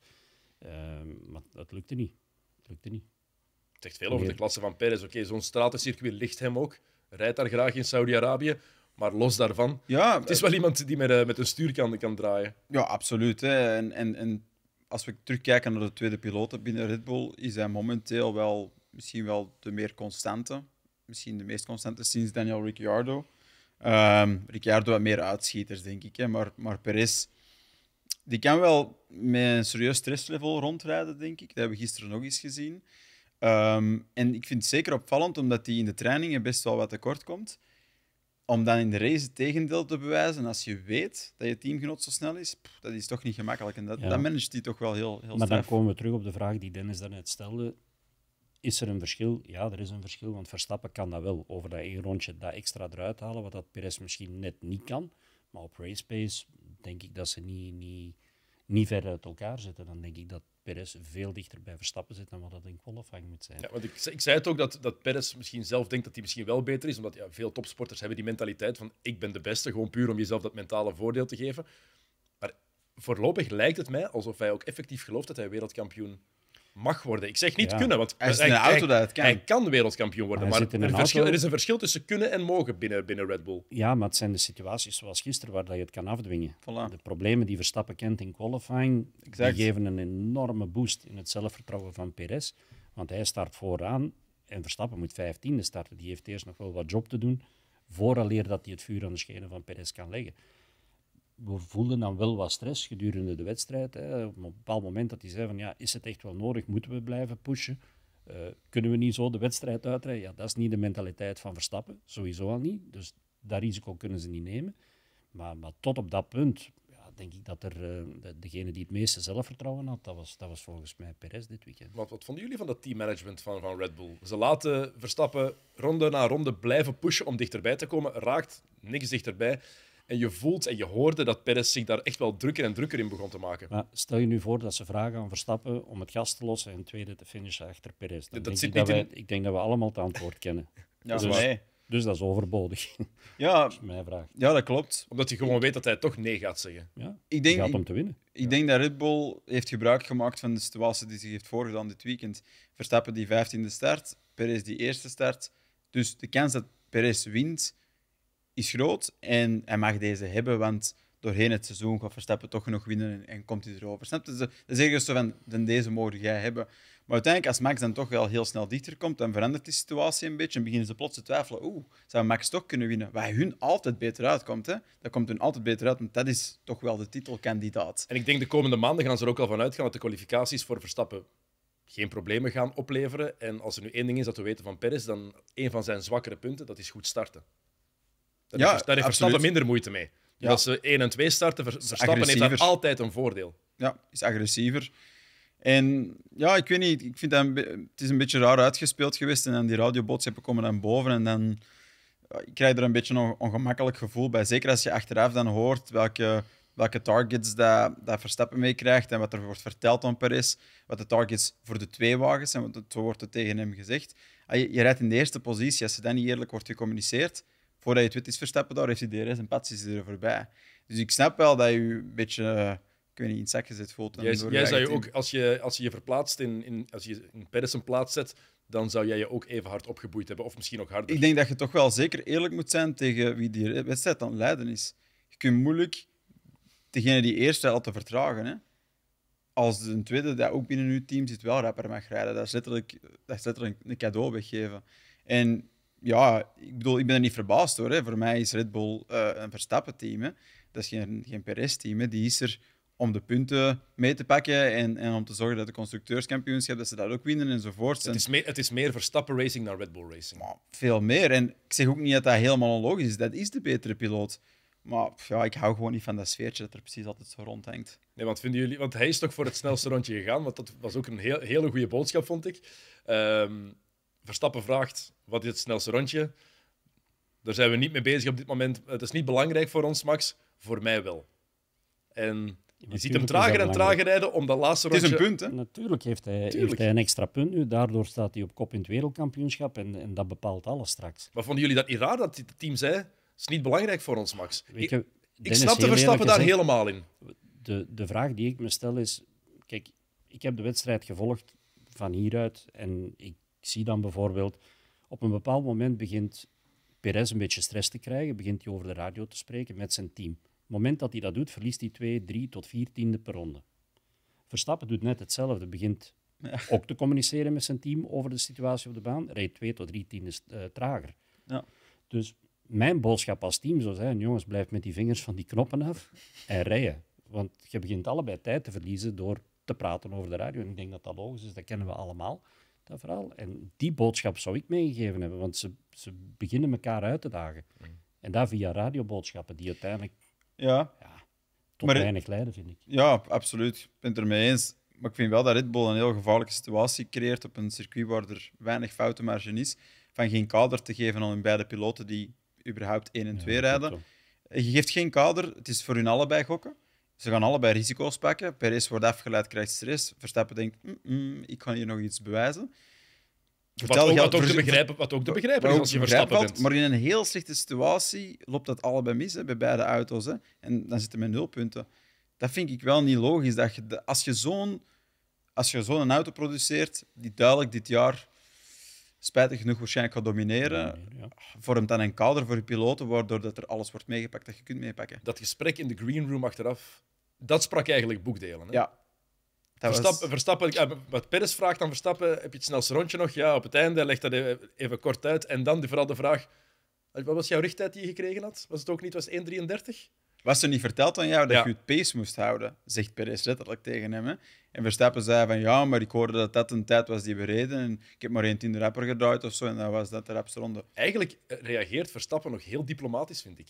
Ehm, maar dat lukte niet. Het lukte niet. Het zegt veel over de klasse van Perez. Oké, zo'n stratencircuit ligt hem ook. Rijdt daar graag in Saudi-Arabië. Maar los daarvan, ja, het is wel eh, iemand die met, eh, met een stuur kan, kan draaien. Ja, absoluut. Hè. En, en, en als we terugkijken naar de tweede piloot binnen Red Bull, is hij momenteel wel misschien wel de meer constante. Misschien de meest constante sinds Daniel Ricciardo. Um, Ricciardo wat meer uitschieters, denk ik. Hè. Maar, maar Perez, die kan wel met een serieus stresslevel rondrijden, denk ik. Dat hebben we gisteren nog eens gezien. Ehm, en ik vind het zeker opvallend, omdat hij in de trainingen best wel wat tekort komt. Om dan in de race het tegendeel te bewijzen, als je weet dat je teamgenoot zo snel is, dat is toch niet gemakkelijk. En dat, dat managt hij toch wel heel, heel Maar dan komen we terug op de vraag die Dennis daarnet stelde. Is er een verschil? Ja, er is een verschil, want Verstappen kan dat wel. Over dat één rondje dat extra eruit halen, wat dat Perez misschien net niet kan. Maar op race pace denk ik dat ze niet, niet, niet ver uit elkaar zitten. Dan denk ik dat Perez veel dichter bij Verstappen zit dan wat dat in qualifying moet zijn. Ja, want ik, ik zei het ook dat, dat Perez misschien zelf denkt dat hij misschien wel beter is, omdat ja, veel topsporters hebben die mentaliteit van ik ben de beste, gewoon puur om jezelf dat mentale voordeel te geven. Maar voorlopig lijkt het mij alsof hij ook effectief gelooft dat hij wereldkampioen mag worden. Ik zeg niet kunnen, want hij, is hij, auto dat kan. hij kan wereldkampioen worden. Maar, er, er, is een verschil tussen kunnen en mogen binnen, binnen Red Bull. Ja, maar het zijn de situaties zoals gisteren waar dat je het kan afdwingen. De problemen die Verstappen kent in qualifying, die geven een enorme boost in het zelfvertrouwen van Perez. Want hij start vooraan en Verstappen moet vijftiende starten. Die heeft eerst nog wel wat job te doen, vooraleer dat hij het vuur aan de schenen van Perez kan leggen we voelden dan wel wat stress gedurende de wedstrijd. Hè. Op een bepaald moment dat hij zei van ja, is het echt wel nodig? Moeten we blijven pushen? Eh, kunnen we niet zo de wedstrijd uitrijden? Ja, dat is niet de mentaliteit van Verstappen, sowieso al niet. Dus dat risico kunnen ze niet nemen. Maar, maar tot op dat punt ja, denk ik dat er, eh, degene die het meeste zelfvertrouwen had, dat was, dat was volgens mij Perez dit weekend. wat vonden jullie van dat teammanagement van, van Red Bull? Ze laten Verstappen ronde na ronde blijven pushen om dichterbij te komen, raakt niks dichterbij. En je voelt en je hoorde dat Perez zich daar echt wel drukker en drukker in begon te maken. stel je nu voor dat ze vragen aan Verstappen om het gas te lossen en tweede te finishen achter Perez. dat zit ik, niet in... ik denk dat we allemaal het antwoord kennen. ja, dus, nee. dus dat is overbodig. Ja, dat mijn vraag. ja, dat klopt. Omdat je gewoon weet dat hij toch nee gaat zeggen. Ja, ik denk, gaat om te winnen. Ik denk dat Red Bull heeft gebruik gemaakt van de situatie die zich heeft voorgedaan dit weekend. Verstappen die 15e start, Perez die eerste start. Dus de kans dat Perez wint is groot en hij mag deze hebben, want doorheen het seizoen gaat Verstappen toch nog winnen en, komt hij erover. Snap je? Dus, eh, dat is zo van, dan deze mogen jij hebben. Maar uiteindelijk, als Max dan toch wel heel snel dichter komt, dan verandert die situatie een beetje en beginnen ze plots te twijfelen. Oeh, zou Max toch kunnen winnen? Waar hun altijd beter uitkomt, hè? Dat komt hun altijd beter uit, want dat is toch wel de titelkandidaat. En ik denk de komende maanden gaan ze er ook al van uitgaan dat de kwalificaties voor Verstappen geen problemen gaan opleveren. En als er nu één ding is dat we weten van Perez, dan één van zijn zwakkere punten, dat is goed starten. Daar ja, heeft, daar Verstappen minder moeite mee. Als ze 1 en 2 starten, Verstappen heeft daar altijd een voordeel. Ja, is agressiever. En ja, ik weet niet, ik vind dat het is een beetje raar uitgespeeld geweest. En dan die radioboodschappen komen dan boven en dan ik krijg er een beetje een ongemakkelijk gevoel bij. Zeker als je achteraf dan hoort welke, welke targets dat, dat Verstappen meekrijgt en wat er wordt verteld om Perez. Wat de targets voor de twee wagens zijn, want zo wordt het tegen hem gezegd. Ah, je, je rijdt in de eerste positie. Als je dan niet eerlijk wordt gecommuniceerd, voordat je het is Verstappen daar, heeft hij DRS en is er voorbij. Dus ik snap wel dat je een beetje eh, ik weet niet, in het zak gezet Jij, jij zou je ook, als je, als je je verplaatst in, in als je in Pedersen plaats zet, dan zou jij je ook even hard opgeboeid hebben, of misschien ook harder. Ik denk dat je toch wel zeker eerlijk moet zijn tegen wie die wedstrijd aan het leiden is. Je kunt moeilijk degene die eerst te vertragen. Hè? Als een tweede dat ook binnen uw team zit wel rapper mag rijden. Dat is letterlijk, dat is letterlijk een cadeau weggeven. En ja, ik bedoel, ik ben er niet verbaasd hoor. Hè. Voor mij is Red Bull eh, een Verstappen-team. Dat is geen, geen Perez-team. Die is er om de punten mee te pakken en, en om te zorgen dat de constructeurskampioenschap dat ze dat ook winnen enzovoort. Het is, meer, het is meer Verstappen Racing dan Red Bull Racing. veel meer. En ik zeg ook niet dat dat helemaal onlogisch is. Dat is de betere piloot. Maar ja, ik hou gewoon niet van dat sfeertje dat er precies altijd zo rondhangt. Nee, want vinden jullie... Want hij is toch voor het snelste rondje gegaan? Want dat was ook een heel, hele goede boodschap, vond ik. Um, Verstappen vraagt wat is het snelste rondje. Daar zijn we niet mee bezig op dit moment. Het is niet belangrijk voor ons, Max. Voor mij wel. En je ziet hem trager en trager rijden om dat laatste rondje... Het is een punt, hè? Natuurlijk heeft hij, heeft een extra punt nu. Daardoor staat hij op kop in het wereldkampioenschap en, en dat bepaalt alles straks. Maar vonden jullie dat niet raar dat het team zei... Het is niet belangrijk voor ons, Max. ik, ik snap de Verstappen daar helemaal in. De, de vraag die ik me stel is... Kijk, ik heb de wedstrijd gevolgd van hieruit en ik ik zie dan bijvoorbeeld, op een bepaald moment begint Perez een beetje stress te krijgen, begint hij over de radio te spreken met zijn team. Op het moment dat hij dat doet, verliest hij twee, drie tot vier tiende per ronde. Verstappen doet net hetzelfde, begint ook te communiceren met zijn team over de situatie op de baan, rijdt twee tot drie tiende eh, trager. Ja. Dus mijn boodschap als team zou zijn, jongens, blijf met die vingers van die knoppen af en rijden. Want je begint allebei tijd te verliezen door te praten over de radio. En ik denk dat dat logisch is, dat kennen we allemaal dat En die boodschap zou ik meegegeven hebben, want ze, ze beginnen elkaar uit te dagen. Mm. En dat via radioboodschappen, die uiteindelijk ja. ja tot weinig leiden, vind ik. Ja, absoluut. Ik ben het ermee eens. Maar ik vind wel dat Red Bull een heel gevaarlijke situatie creëert op een circuit waar er weinig foutenmarge is. Van geen kader te geven aan hun beide piloten die überhaupt 1 en 2 rijden. Je geeft geen kader, het is voor hun allebei gokken. Ze gaan allebei risico's pakken. Perez wordt afgeleid, krijgt stress. Verstappen denkt, mm, mm, ik kan hier nog iets bewijzen. wat, ook, wat, ook te begrijpen, wat ook te begrijpen is als je Verstappen bent. Maar in een heel slechte situatie loopt dat allebei mis, hè, bij beide auto's. Hè. En dan zitten we met nul punten. Dat vind ik wel niet logisch. Dat je, als je zo'n zo auto produceert, die duidelijk dit jaar spijtig genoeg waarschijnlijk gaat domineren, vormt dan een kader voor je piloten waardoor dat er alles wordt meegepakt dat je kunt meepakken. Dat gesprek in de green room achteraf, dat sprak eigenlijk boekdelen. Hè? Ja. Verstappen, Verstappen, wat Perez vraagt aan Verstappen, heb je het snelste rondje nog? Ja, op het einde legt dat even kort uit. En dan vooral de vraag, wat was jouw richttijd die je gekregen had? Was het ook niet, was 1,33? Was ze niet verteld aan jou dat je het pace moest houden? Zegt Perez letterlijk tegen hem. En Verstappen zei van ja, maar ik hoorde dat dat een tijd was die we reden. En ik heb maar één tiende rapper gedraaid of zo. En dan was dat de rapste ronde. Eigenlijk eh, reageert Verstappen nog heel diplomatisch, vind ik.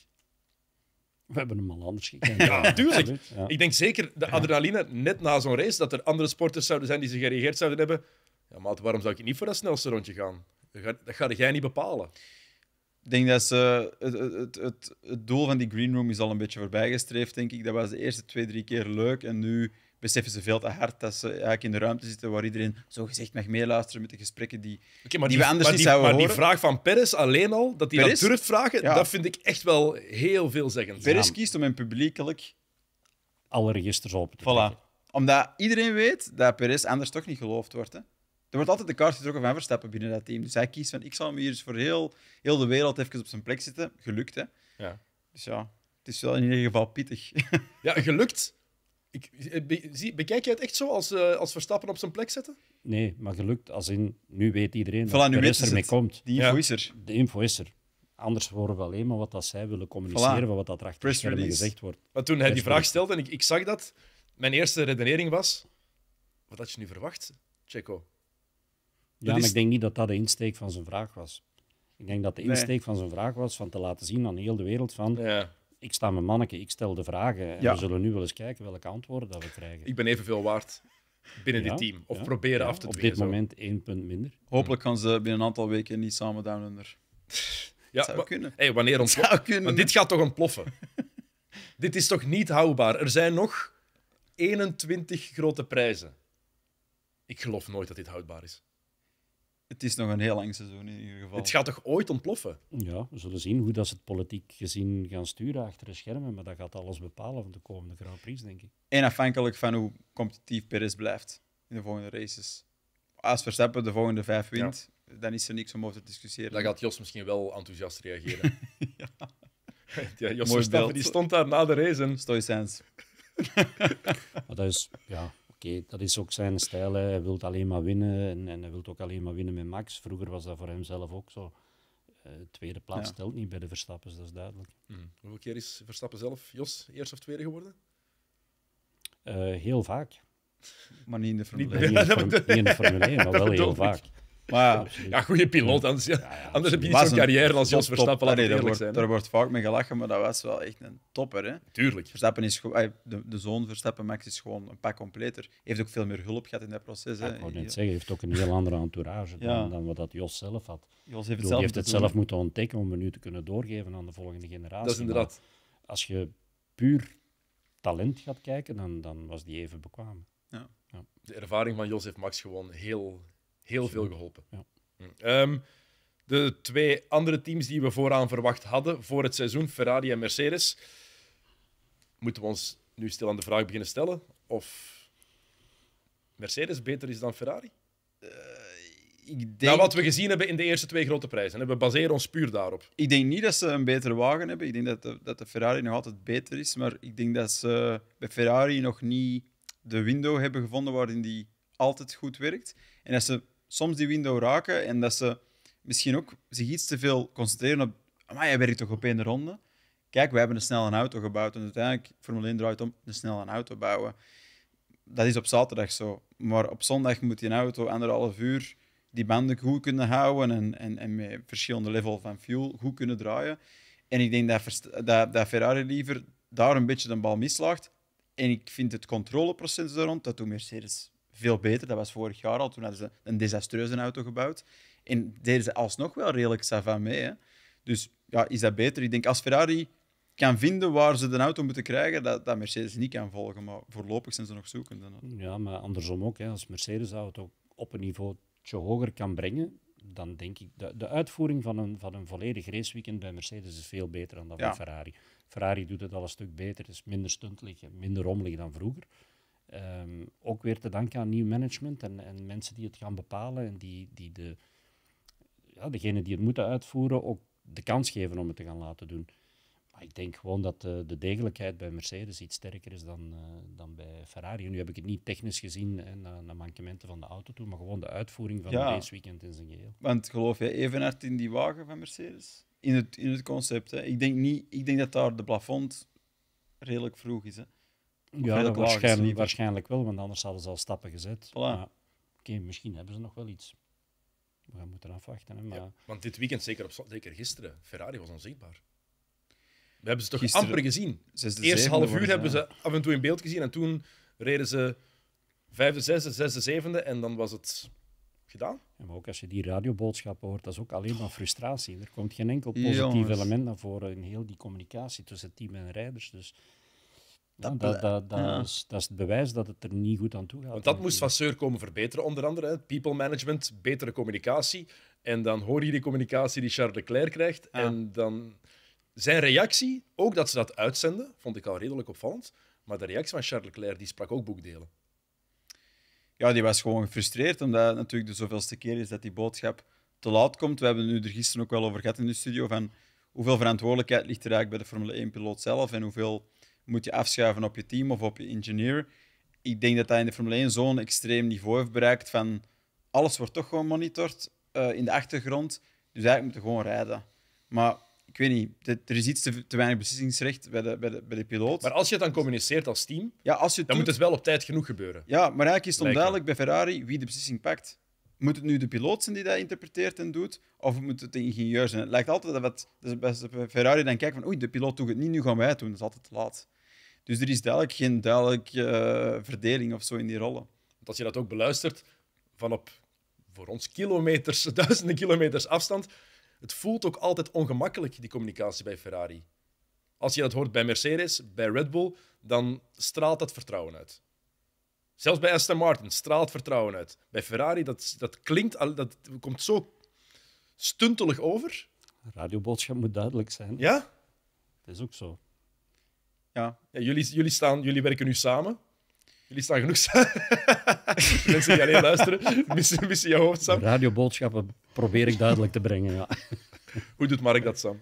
We hebben hem al anders gekend. Ja, natuurlijk. Ik denk zeker de adrenaline net na zo'n race, dat er andere sporters zouden zijn die ze gereageerd zouden hebben. Ja, maar waarom zou ik niet voor dat snelste rondje gaan? Dat ga, dat ga jij niet bepalen. Ik denk dat ze, het, het, het, doel van die green room is al een beetje voorbijgestreefd, denk ik. Dat was de eerste twee, drie keer leuk. En nu beseffen ze veel te hard dat ze eigenlijk in de ruimte zitten waar iedereen zo mag meeluisteren met de gesprekken die, die, we anders niet zouden maar horen. Maar die vraag van Peres alleen al, dat hij dat durft vragen, dat vind ik echt wel heel veelzeggend. Peres ja. kiest om hem publiekelijk... Alle registers open te Voilà. Omdat iedereen weet dat Peres anders toch niet geloofd wordt. Hè? Er wordt altijd de kaart getrokken van Verstappen binnen dat team. Dus hij kiest van, ik zal hem hier eens dus voor heel, heel de wereld even op zijn plek zitten. Gelukt, hè? Ja. Dus ja, het is wel in ieder geval pittig. ja, gelukt. Ik, eh, zie, bekijk je het echt zo als, eh, als Verstappen op zijn plek zetten? Nee, maar gelukt. Als in, nu weet iedereen voilà, dat nu Perez ermee komt. Die info is er. De info is er. Anders horen we alleen maar wat dat zij willen communiceren, van wat dat erachter gezegd wordt. Maar toen hij die vraag stelde en ik, ik zag dat, mijn eerste redenering was... Wat had je nu verwacht, Checo? Ja, maar ik denk niet dat dat de insteek van zijn vraag was. Ik denk dat de insteek van zijn vraag was van te laten zien aan heel de wereld van... Ja. Ik sta mijn manneke, ik stel de vragen. En we zullen nu wel eens kijken welke antwoorden dat we krijgen. Ik ben evenveel waard binnen dit team. Of proberen af te dwingen. Op dit moment één punt minder. Hopelijk gaan ze binnen een aantal weken niet samen down under. Ja, zou maar, kunnen. Hey, wanneer zou kunnen. Maar dit gaat toch ontploffen? dit is toch niet houdbaar? Er zijn nog 21 grote prijzen. Ik geloof nooit dat dit houdbaar is. Het is nog een heel lang seizoen in ieder geval. Het gaat toch ooit ontploffen? Ja, we zullen zien hoe dat ze het politiek gezien gaan sturen achter de schermen. Maar dat gaat alles bepalen van de komende Grand Prix, denk ik. En afhankelijk van hoe competitief Perez blijft in de volgende races. Als Verstappen de volgende vijf wint, dan is er niks om over te discussiëren. Dan gaat Jos misschien wel enthousiast reageren. ja. Jos Verstappen die stond daar na de race. Stoïcijns. maar dat is, ja, okay, dat is ook zijn stijl. Hè. Hij wil alleen maar winnen en, en hij wil ook alleen maar winnen met Max. Vroeger was dat voor hem zelf ook zo. Eh, tweede plaats ja. telt niet bij de Verstappen, dat is duidelijk. Mm. Hoeveel keer is Verstappen zelf, Jos, eerst of tweede geworden? Eh, heel vaak. Maar niet in de Formule 1. Niet, in de Formule 1, maar wel heel vaak. Maar ja, goede piloot. Anders, anders heb je niet zo'n carrière als Jos Verstappen. Nee, daar, wordt, wordt vaak mee gelachen, maar dat was wel echt een topper. Hè? Tuurlijk. Verstappen is de, de zoon Verstappen Max is gewoon een pak completer. Heeft ook veel meer hulp gehad in dat proces. Hè? Ik wou net zeggen, hij heeft ook een heel andere entourage dan, dan, wat Jos zelf had. Jos heeft het, zelf, moeten ontdekken om het nu te kunnen doorgeven aan de volgende generatie. Dat is inderdaad. als je puur talent gaat kijken, dan, dan was die even bekwaam. Ja. De ervaring van Jos heeft Max gewoon heel, heel veel geholpen. Ja. Mm. Ehm, de twee andere teams die we vooraan verwacht hadden voor het seizoen, Ferrari en Mercedes, moeten we ons nu stil aan de vraag beginnen stellen of Mercedes beter is dan Ferrari? Uh, ik denk... wat we gezien hebben in de eerste twee grote prijzen. en We baseren ons puur daarop. Ik denk niet dat ze een betere wagen hebben. Ik denk dat de, dat de Ferrari nog altijd beter is. Maar ik denk dat ze bij Ferrari nog niet de window hebben gevonden waarin die altijd goed werkt. En dat ze soms die window raken en dat ze misschien ook zich iets te veel concentreren op. Maar jij werkt toch op één ronde? Kijk, we hebben een snelle auto gebouwd en uiteindelijk, Formule 1 draait om een snelle auto bouwen. Dat is op zaterdag zo. Maar op zondag moet je een auto anderhalf uur die banden goed kunnen houden en, en, en met verschillende level van fuel goed kunnen draaien. En ik denk dat, dat, dat Ferrari liever daar een beetje de bal mislaagt. En ik vind het controleproces daar rond, dat doet Mercedes veel beter. Dat was vorig jaar al. Toen hadden ze een desastreuze auto gebouwd. En deden ze alsnog wel redelijk savant mee. Hè? Dus ja, is dat beter? Ik denk als Ferrari kan vinden waar ze de auto moeten krijgen, dat, dat Mercedes niet kan volgen. Maar voorlopig zijn ze nog zoekend Ja, maar andersom ook. Hè. Als Mercedes de auto op een niveau hoger kan brengen, dan denk ik... De, de uitvoering van een, van een volledig raceweekend bij Mercedes is veel beter dan dat bij Ferrari. Ferrari doet het al een stuk beter. is minder stuntelig, minder rommelig dan vroeger. Ehm, ook weer te danken aan nieuw management en, en mensen die het gaan bepalen en die, die de, ja, degene die het moeten uitvoeren ook de kans geven om het te gaan laten doen. Maar ik denk gewoon dat de, de degelijkheid bij Mercedes iets sterker is dan, eh, dan bij Ferrari. Nu heb ik het niet technisch gezien hè, naar, mankementen van de auto toe, maar gewoon de uitvoering van deze weekend in zijn geheel. Want geloof jij even hard in die wagen van Mercedes? In het, in het concept. Ik, denk niet, ik denk dat daar de plafond redelijk vroeg is. Ja, waarschijnlijk, waarschijnlijk wel, want anders hadden ze al stappen gezet. oké, misschien hebben ze nog wel iets. We gaan moeten afwachten. Hè, maar... ja, want dit weekend, zeker, op, zeker gisteren, Ferrari was onzichtbaar. We hebben ze toch gisteren, amper gezien. Het eerste half uur hebben ze af en toe in beeld gezien en toen reden ze vijfde, zesde, zesde, zevende en dan was het gedaan. Ja, maar ook als je die radioboodschappen hoort, dat is ook alleen maar frustratie. Er komt geen enkel positief element naar voren in heel die communicatie tussen team en rijders. Dus dat, dat, is, het bewijs dat het er niet goed aan toe gaat. Want dat moest Vasseur komen verbeteren, onder andere. Hè. People management, betere communicatie. En dan hoor je die communicatie die Charles Leclerc krijgt. En dan zijn reactie, ook dat ze dat uitzenden, vond ik al redelijk opvallend. Maar de reactie van Charles Leclerc die sprak ook boekdelen. Ja, die was gewoon gefrustreerd, omdat het natuurlijk de zoveelste keer is dat die boodschap te laat komt. We hebben het nu er gisteren ook wel over gehad in de studio van hoeveel verantwoordelijkheid ligt er eigenlijk bij de Formule 1-piloot zelf en hoeveel moet je afschuiven op je team of op je engineer. Ik denk dat hij in de Formule 1 zo'n extreem niveau heeft bereikt van alles wordt toch gewoon monitord eh, in de achtergrond. Dus eigenlijk moeten gewoon rijden. Maar ik weet niet, er is iets te, te weinig beslissingsrecht bij de, bij, de, bij de piloot. Maar als je het dan communiceert als team, ja, als je dan moet het wel op tijd genoeg gebeuren. Ja, maar eigenlijk is het onduidelijk bij Ferrari wie de beslissing pakt moet het nu de piloot zijn die dat interpreteert en doet, of moet het de ingenieur zijn? Het lijkt altijd dat wat dus bij Ferrari dan kijkt van oei, de piloot doet het niet, nu gaan wij het doen. Dat is altijd te laat. Dus er is duidelijk geen duidelijke eh, verdeling of zo in die rollen. Want als je dat ook beluistert, van op voor ons kilometers, duizenden kilometers afstand, het voelt ook altijd ongemakkelijk, die communicatie bij Ferrari. Als je dat hoort bij Mercedes, bij Red Bull, dan straalt dat vertrouwen uit. Zelfs bij Aston Martin straalt vertrouwen uit. Bij Ferrari, dat, dat klinkt, dat komt zo stuntelig over. Radioboodschap moet duidelijk zijn. Ja? Dat is ook zo. Ja. jullie, jullie, staan, jullie werken nu samen. Jullie staan genoeg samen. Mensen die alleen luisteren, missen, missen je hoofd, Sam. Radioboodschappen probeer ik duidelijk te brengen, ja. Hoe doet Mark dat, Sam?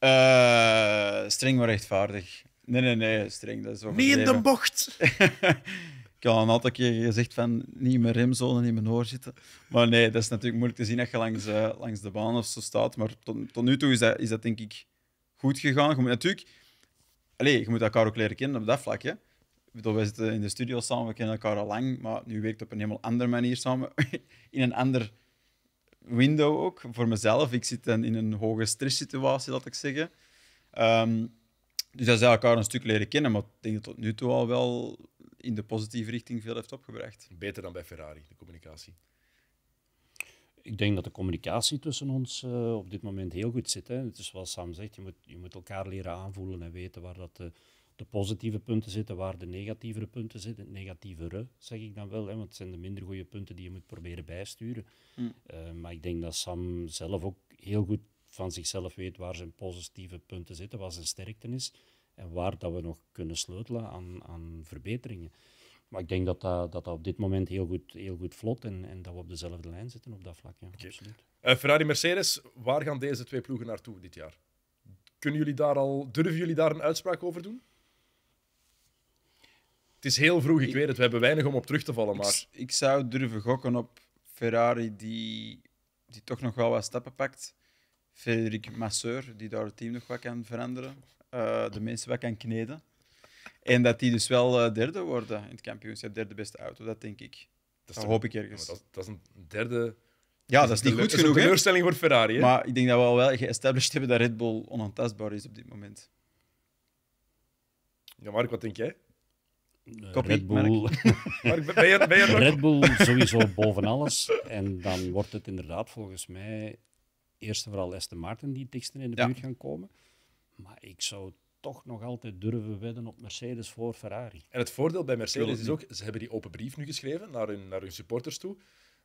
Uh, streng maar rechtvaardig. Nee, nee, nee, streng. Dat is Niet in de bocht! Ik had een aantal keer gezegd van niet in mijn remzone, niet in mijn oor zitten. Maar nee, dat is natuurlijk moeilijk te zien dat je langs, eh, langs de baan of zo staat. Maar tot, nu toe is dat, is dat denk ik goed gegaan. Je moet natuurlijk... Allee, je moet elkaar ook leren kennen op dat vlak. Hè? bedoel, we zitten in de studio samen, we kennen elkaar al lang, maar nu werkt op een helemaal andere manier samen. in een ander window ook, voor mezelf. Ik zit in een hoge stresssituatie, laat ik zeggen. Ehm, dus dat is elkaar een stuk leren kennen, maar ik denk dat tot nu toe al wel in de positieve richting veel heeft opgebracht. Beter dan bij Ferrari, de communicatie. Ik denk dat de communicatie tussen ons eh, op dit moment heel goed zit. Hè. Het is zoals Sam zegt, je moet, je moet elkaar leren aanvoelen en weten waar dat, de, de positieve punten zitten, waar de negatievere punten zitten. Het negatievere, zeg ik dan wel, hè, want het zijn de minder goede punten die je moet proberen bijsturen. Hm. Eh, maar ik denk dat Sam zelf ook heel goed van zichzelf weet waar zijn positieve punten zitten, waar zijn sterkte is en waar dat we nog kunnen sleutelen aan, aan verbeteringen. Maar ik denk dat dat, dat, dat op dit moment heel goed, heel goed vlot en, en dat we op dezelfde lijn zitten op dat vlak. Ja, absoluut. Eh, Ferrari Mercedes, waar gaan deze twee ploegen naartoe dit jaar? Kunnen jullie daar al, durven jullie daar een uitspraak over doen? Het is heel vroeg, ik, weet het. We hebben weinig om op terug te vallen. Maar... Ik, zou durven gokken op Ferrari, die, die toch nog wel wat stappen pakt. Frederic Massur, die daar het team nog wat kan veranderen. Eh, de mensen wat kan kneden. En dat die dus wel eh, derde worden in het kampioenschap, derde beste auto, dat denk ik. Dat, hoop ik ergens. Dat, dat, is een derde. Ja, dat is, niet goed genoeg. een teleurstelling voor Ferrari. Maar ik denk dat we al wel geëstablished hebben dat Red Bull onaantastbaar is op dit moment. Ja, Mark, wat denk jij? Copy, eh, Red Bull. Mark, ben je, ben je Red Bull sowieso boven alles. En dan wordt het inderdaad volgens mij eerst en vooral Aston Martin die teksten in de buurt gaan komen. Maar ik zou toch nog altijd durven wedden op Mercedes voor Ferrari. En het voordeel bij Mercedes is ook, ze hebben die open brief nu geschreven naar hun, naar hun supporters toe.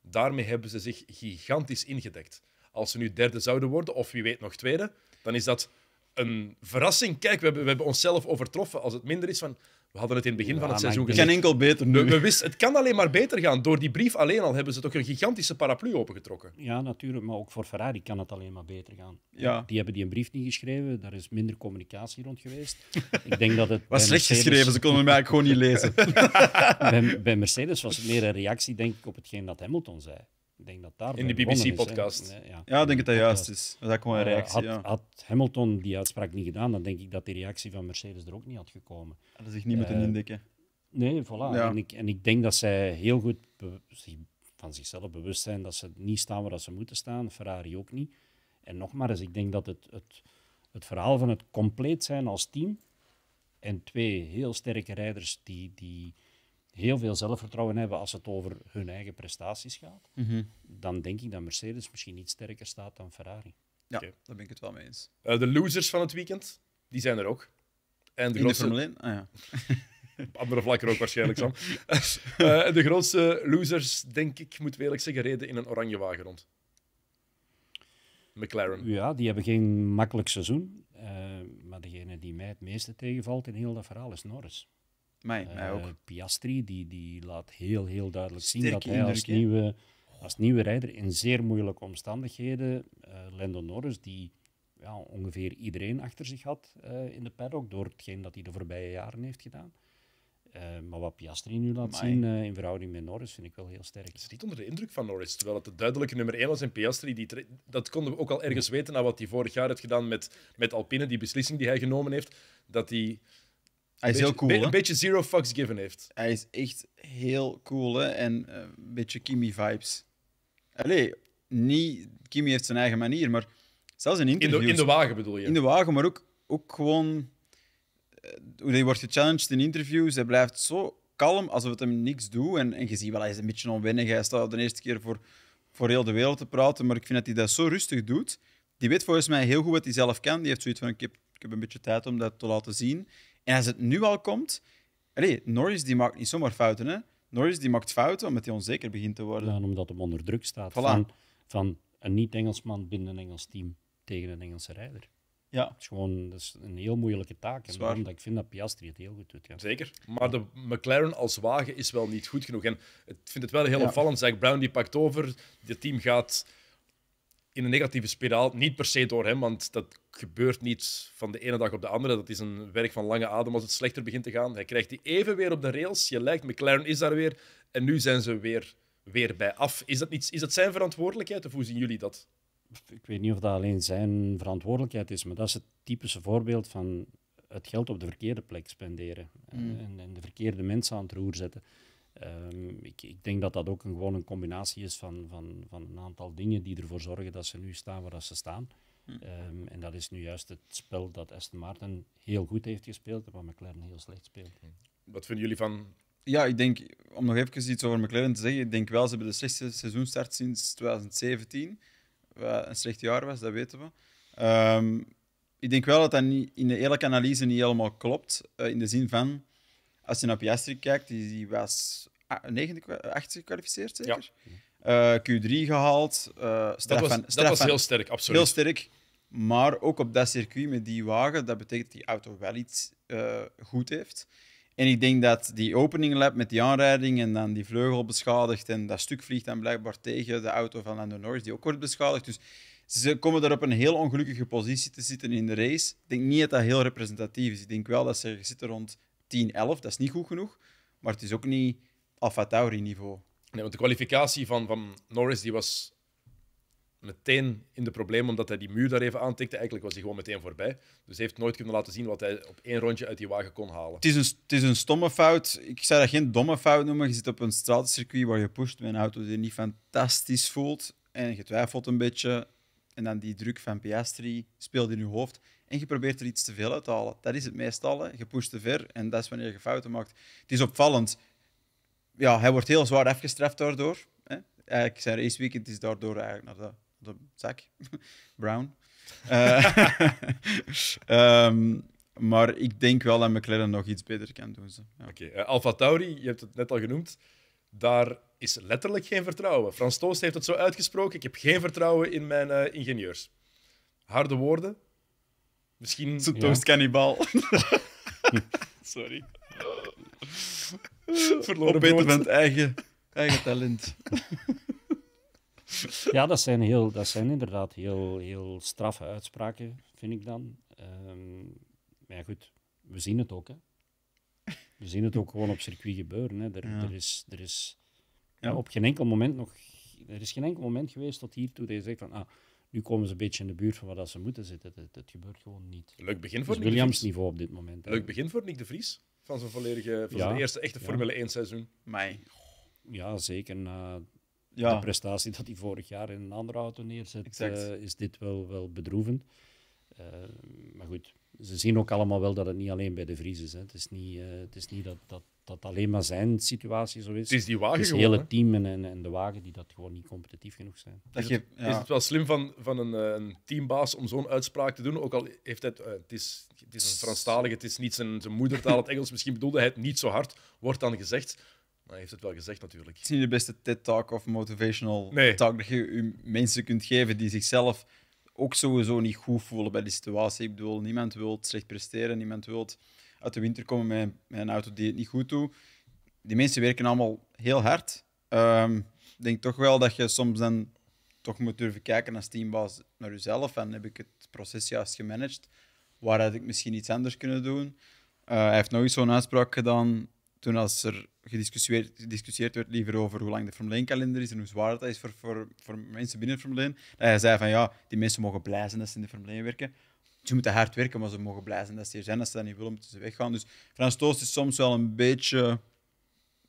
Daarmee hebben ze zich gigantisch ingedekt. Als ze nu derde zouden worden, of wie weet nog tweede, dan is dat een verrassing. Kijk, we hebben, we hebben onszelf overtroffen. Als het minder is van, we hadden het in het begin van het seizoen gezien. Geen enkel beter nu. We, wisten, het kan alleen maar beter gaan. Door die brief alleen al hebben ze toch een gigantische paraplu opengetrokken. Ja, natuurlijk. Maar ook voor Ferrari kan het alleen maar beter gaan. Ja. Die hebben die een brief niet geschreven. Daar is minder communicatie rond geweest. Ik denk dat het... was slecht geschreven. Ze konden hem eigenlijk gewoon niet lezen. bij Mercedes was het meer een reactie, denk ik, op hetgeen dat Hamilton zei. Ik denk dat daar In de BBC-podcast. ja, ja, ik denk dat dat juist is. Dat gewoon een eh, reactie. had, Hamilton die uitspraak niet gedaan, dan denk ik dat die reactie van Mercedes er ook niet had gekomen. Hadden zich niet moeten eh, indikken. Nee, voilà. En, ik, en ik denk dat zij heel goed zich van zichzelf bewust zijn dat ze niet staan waar ze moeten staan. Ferrari ook niet. En nogmaals, ik denk dat het, het, het verhaal van het compleet zijn als team en twee heel sterke rijders die, die heel veel zelfvertrouwen hebben als het over hun eigen prestaties gaat, mhm. dan denk ik dat Mercedes misschien niet sterker staat dan Ferrari. Ja, daar ben ik het wel mee eens. Eh, de losers van het weekend, die zijn er ook. En de In grootste... de Formule 1? Ah, ja. Andere vlakken ook waarschijnlijk, Sam. Eh, eh, de grootste losers, denk ik, moet eerlijk zeggen, reden in een oranje wagen rond. McLaren. Ja, die hebben geen makkelijk seizoen. maar degene die mij het meeste tegenvalt in heel dat verhaal is Norris. Eh, mij, ook. Piastri, die, die laat heel, heel duidelijk zien dat hij als nieuwe, als nieuwe rijder in zeer moeilijke omstandigheden, eh, Lando Norris, die ja, ongeveer iedereen achter zich had eh, in de paddock door hetgeen dat hij de voorbije jaren heeft gedaan. maar wat Piastri nu laat zien in verhouding met Norris vind ik wel heel sterk. Het is niet onder de indruk van Norris, terwijl het de duidelijke nummer 1 was. En Piastri, die dat konden we ook al ergens weten na wat hij vorig jaar heeft gedaan met, met Alpine, die beslissing die hij genomen heeft, dat hij hij is heel cool. Een beetje zero fucks given heeft. Hij is echt heel cool hè? en eh, een beetje Kimi vibes. Allee, niet, Kimi heeft zijn eigen manier, maar zelfs in interviews. In de, in de wagen bedoel je? In de wagen, maar ook, ook gewoon hoe eh, hij wordt gechallenged in interviews. Hij blijft zo kalm alsof het hem niks doet. En, en je ziet wel, hij is een beetje onwennig. Hij staat de eerste keer voor, voor heel de wereld te praten. Maar ik vind dat hij dat zo rustig doet. Die weet volgens mij heel goed wat hij zelf kan. Die heeft zoiets van: ik heb, ik heb een beetje tijd om dat te laten zien. En als het nu al komt... Allee, Norris die maakt niet zomaar fouten. Hè? Norris die maakt fouten omdat hij onzeker begint te worden. Ja, omdat hem onder druk staat van, van een niet-Engelsman binnen een Engels team tegen een Engelse rijder. Ja. Dat is gewoon dat is een heel moeilijke taak. En omdat ik vind dat Piastri het heel goed doet. Ja. Zeker. Maar de McLaren als wagen is wel niet goed genoeg. En ik vind het wel heel opvallend. Zeg, Brown die pakt over. Het team gaat in een negatieve spiraal. Niet per se door hem, want dat gebeurt niet van de ene dag op de andere. Dat is een werk van lange adem als het slechter begint te gaan. Hij krijgt die even weer op de rails. Je lijkt, McLaren is daar weer. En nu zijn ze weer, weer bij af. Is dat, niet, is dat zijn verantwoordelijkheid of hoe zien jullie dat? Ik weet niet of dat alleen zijn verantwoordelijkheid is, maar dat is het typische voorbeeld van het geld op de verkeerde plek spenderen. Mm. En, en de verkeerde mensen aan het roer zetten. Ehm, ik, ik, denk dat dat ook een, gewoon een combinatie is van, van, van een aantal dingen die ervoor zorgen dat ze nu staan waar dat ze staan. Hm. Ehm, en dat is nu juist het spel dat Aston Martin heel goed heeft gespeeld en wat McLaren heel slecht speelt. Hm. Wat vinden jullie van ja, ik denk, om nog even iets over McLaren te zeggen, ik denk wel, ze hebben de slechtste seizoenstart sinds 2017. Wat een slecht jaar was, dat weten we. Ehm, ik denk wel dat dat in de eerlijke analyse niet helemaal klopt. Eh, in de zin van, als je naar Piastri kijkt, die, was 90, 80 gekwalificeerd zeker? Eh, Q3 gehaald. Eh, dat was, dat was heel sterk, absoluut. Heel sterk. Maar ook op dat circuit met die wagen, dat betekent dat die auto wel iets eh, goed heeft. En ik denk dat die opening lap met die aanrijding en dan die vleugel beschadigd en dat stuk vliegt dan blijkbaar tegen de auto van Lando Norris, die ook wordt beschadigd. Dus ze komen daar op een heel ongelukkige positie te zitten in de race. Ik denk niet dat dat heel representatief is. Ik denk wel dat ze zitten rond 10, 11. Dat is niet goed genoeg. Maar het is ook niet Alfa Tauri niveau. Nee, want de kwalificatie van, van Norris die was meteen in de problemen omdat hij die muur daar even aantikte. Eigenlijk was hij gewoon meteen voorbij. Dus heeft nooit kunnen laten zien wat hij op één rondje uit die wagen kon halen. Het is een, het is een stomme fout. Ik zou dat geen domme fout noemen. Je zit op een straatcircuit waar je pusht met een auto die niet fantastisch voelt. En je twijfelt een beetje. En dan die druk van Piastri speelt in je hoofd en je probeert er iets te veel uit te halen. Dat is het meestal. Hè. Je pusht te ver en dat is wanneer je fouten maakt. Het is opvallend. Ja, hij wordt heel zwaar afgestraft daardoor. Hè. Eigenlijk zijn race weekend is daardoor eigenlijk naar de, de zak. Brown. Eh, ehm, maar ik denk wel dat McLaren nog iets beter kan doen. Ja. Oké, eh, Alfa Tauri, je hebt het net al genoemd. Daar is letterlijk geen vertrouwen. Frans Toost heeft het zo uitgesproken. Ik heb geen vertrouwen in mijn eh, ingenieurs. Harde woorden, Misschien... zuidoost cannibal. Sorry. Verloren Opeten van het eigen, eigen talent. ja, dat zijn, heel, dat zijn inderdaad heel, heel straffe uitspraken, vind ik dan. Ehm, maar ja, goed, we zien het ook. Hè. We zien het ook gewoon op circuit gebeuren. Hè. Er, er is, er is ja. op geen enkel moment nog... Er is geen enkel moment geweest tot hiertoe dat je zegt van... Ah, nu komen ze een beetje in de buurt van wat ze moeten zitten. Dat, gebeurt gewoon niet. Leuk begin voor Nick Williams niveau op dit moment. Leuk begin voor Nick de Vries. Van zijn volledige, van zijn eerste echte Formule 1 seizoen. Mei. Ja, zeker. na ja. De prestatie dat hij vorig jaar in een andere auto neerzet, eh, is dit wel, wel bedroevend. Eh, maar goed, ze zien ook allemaal wel dat het niet alleen bij de Vries is. Hè. Het is niet, eh, het is niet dat, dat dat alleen maar zijn situatie zo is. Het is die wagen Het is hele team en, de wagen die dat gewoon niet competitief genoeg zijn. Dat is, je, het, is het wel slim van, van een, eh, een teambaas om zo'n uitspraak te doen? Ook al heeft het, eh, het, is, het is een Franstalige, het is niet zijn, zijn moedertaal, het Engels. Misschien bedoelde hij het niet zo hard, wordt dan gezegd. Maar hij heeft het wel gezegd natuurlijk. Het is niet de beste TED-talk of motivational talk dat je, je mensen kunt geven die zichzelf ook sowieso niet goed voelen bij die situatie. Ik bedoel, niemand wil slecht presteren, niemand wil uit de winter komen met, met auto die het niet goed doet. Die mensen werken allemaal heel hard. Ehm, ik denk toch wel dat je soms dan toch moet durven kijken als teambaas naar jezelf. En heb ik het proces juist gemanaged? Waar had ik misschien iets anders kunnen doen? Eh, hij heeft nog eens zo'n uitspraak gedaan toen als er gediscussieerd, gediscussieerd werd liever over hoe lang de Formule kalender is en hoe zwaar dat is voor, voor, voor mensen binnen Formule Dat hij zei van ja, die mensen mogen blij zijn dat ze in de Formule werken. Ze moeten hard werken, maar ze mogen blij zijn dat ze hier zijn. Als ze dat niet willen, moeten ze weggaan. Dus Frans Toost is soms wel een beetje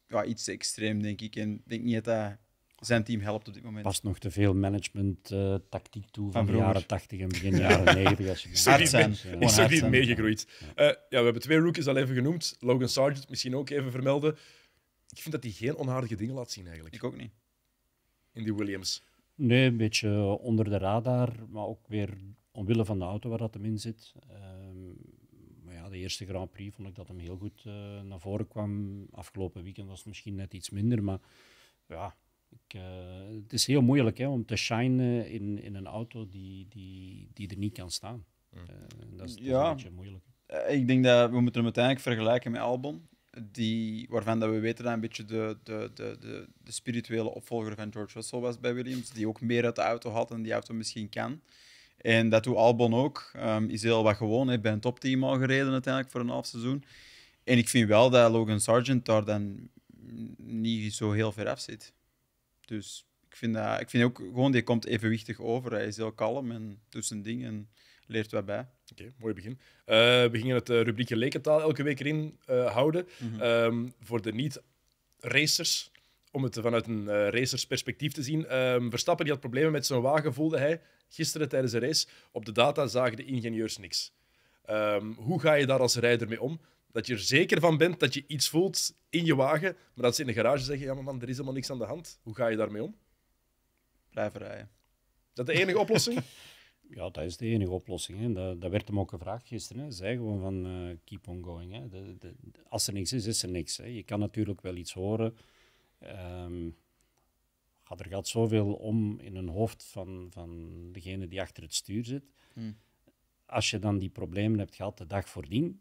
ja, iets extreem, denk ik. En ik denk niet dat hij zijn team helpt op dit moment. Past nog te veel management-tactiek eh, toe van, de jaren 80 en begin jaren 90. Als je hard zijn. is er niet meegegroeid. Ja. Eh, ja, we hebben twee rookies al even genoemd. Logan Sargent misschien ook even vermelden. Ik vind dat hij geen onaardige dingen laat zien eigenlijk. Ik ook niet. In die Williams. Nee, een beetje onder de radar, maar ook weer omwille van de auto waar dat hem in zit. Ehm, maar ja, de eerste Grand Prix vond ik dat hem heel goed eh, naar voren kwam. Afgelopen weekend was het misschien net iets minder, maar ja, ik, eh, het is heel moeilijk hè, om te shinen in, in een auto die, die, die er niet kan staan. Mm. Eh, dat is, ja, een beetje moeilijk. Ik denk dat we moeten hem uiteindelijk vergelijken met Albon, die, waarvan dat we weten dat een beetje de, de, de, de, de spirituele opvolger van George Russell was bij Williams, die ook meer uit de auto had en die auto misschien kan. En dat doet Albon ook. Um, is heel wat gewoon. Heeft bij een topteam al gereden uiteindelijk voor een half seizoen. En ik vind wel dat Logan Sargent daar dan niet zo heel ver af zit. Dus ik vind, dat, ik vind ook gewoon, die komt evenwichtig over. Hij is heel kalm en doet zijn ding en leert wat bij. Oké, mooi begin. Eh, we gingen het eh, rubriekje lekentaal elke week erin eh, houden. Mhm. Ehm, voor de niet-racers, om het vanuit een racersperspectief te zien. Ehm, Verstappen die had problemen met zijn wagen, voelde hij gisteren tijdens de race, op de data zagen de ingenieurs niks. Ehm, hoe ga je daar als rijder mee om? Dat je er zeker van bent dat je iets voelt in je wagen, maar dat ze in de garage zeggen: Ja, maar man, er is helemaal niks aan de hand. Hoe ga je daarmee om? Blijven rijden. Is Dat de enige oplossing? Ja, dat is de enige oplossing. Hè. Dat, dat werd hem ook gevraagd gisteren. Hè. Zij gewoon van eh, keep on going. Hè. als er niks is, is er niks. Hè. Je kan natuurlijk wel iets horen. Ehm, gaat er gaat zoveel om in een hoofd van, van degene die achter het stuur zit. Hmm. Als je dan die problemen hebt gehad de dag voordien,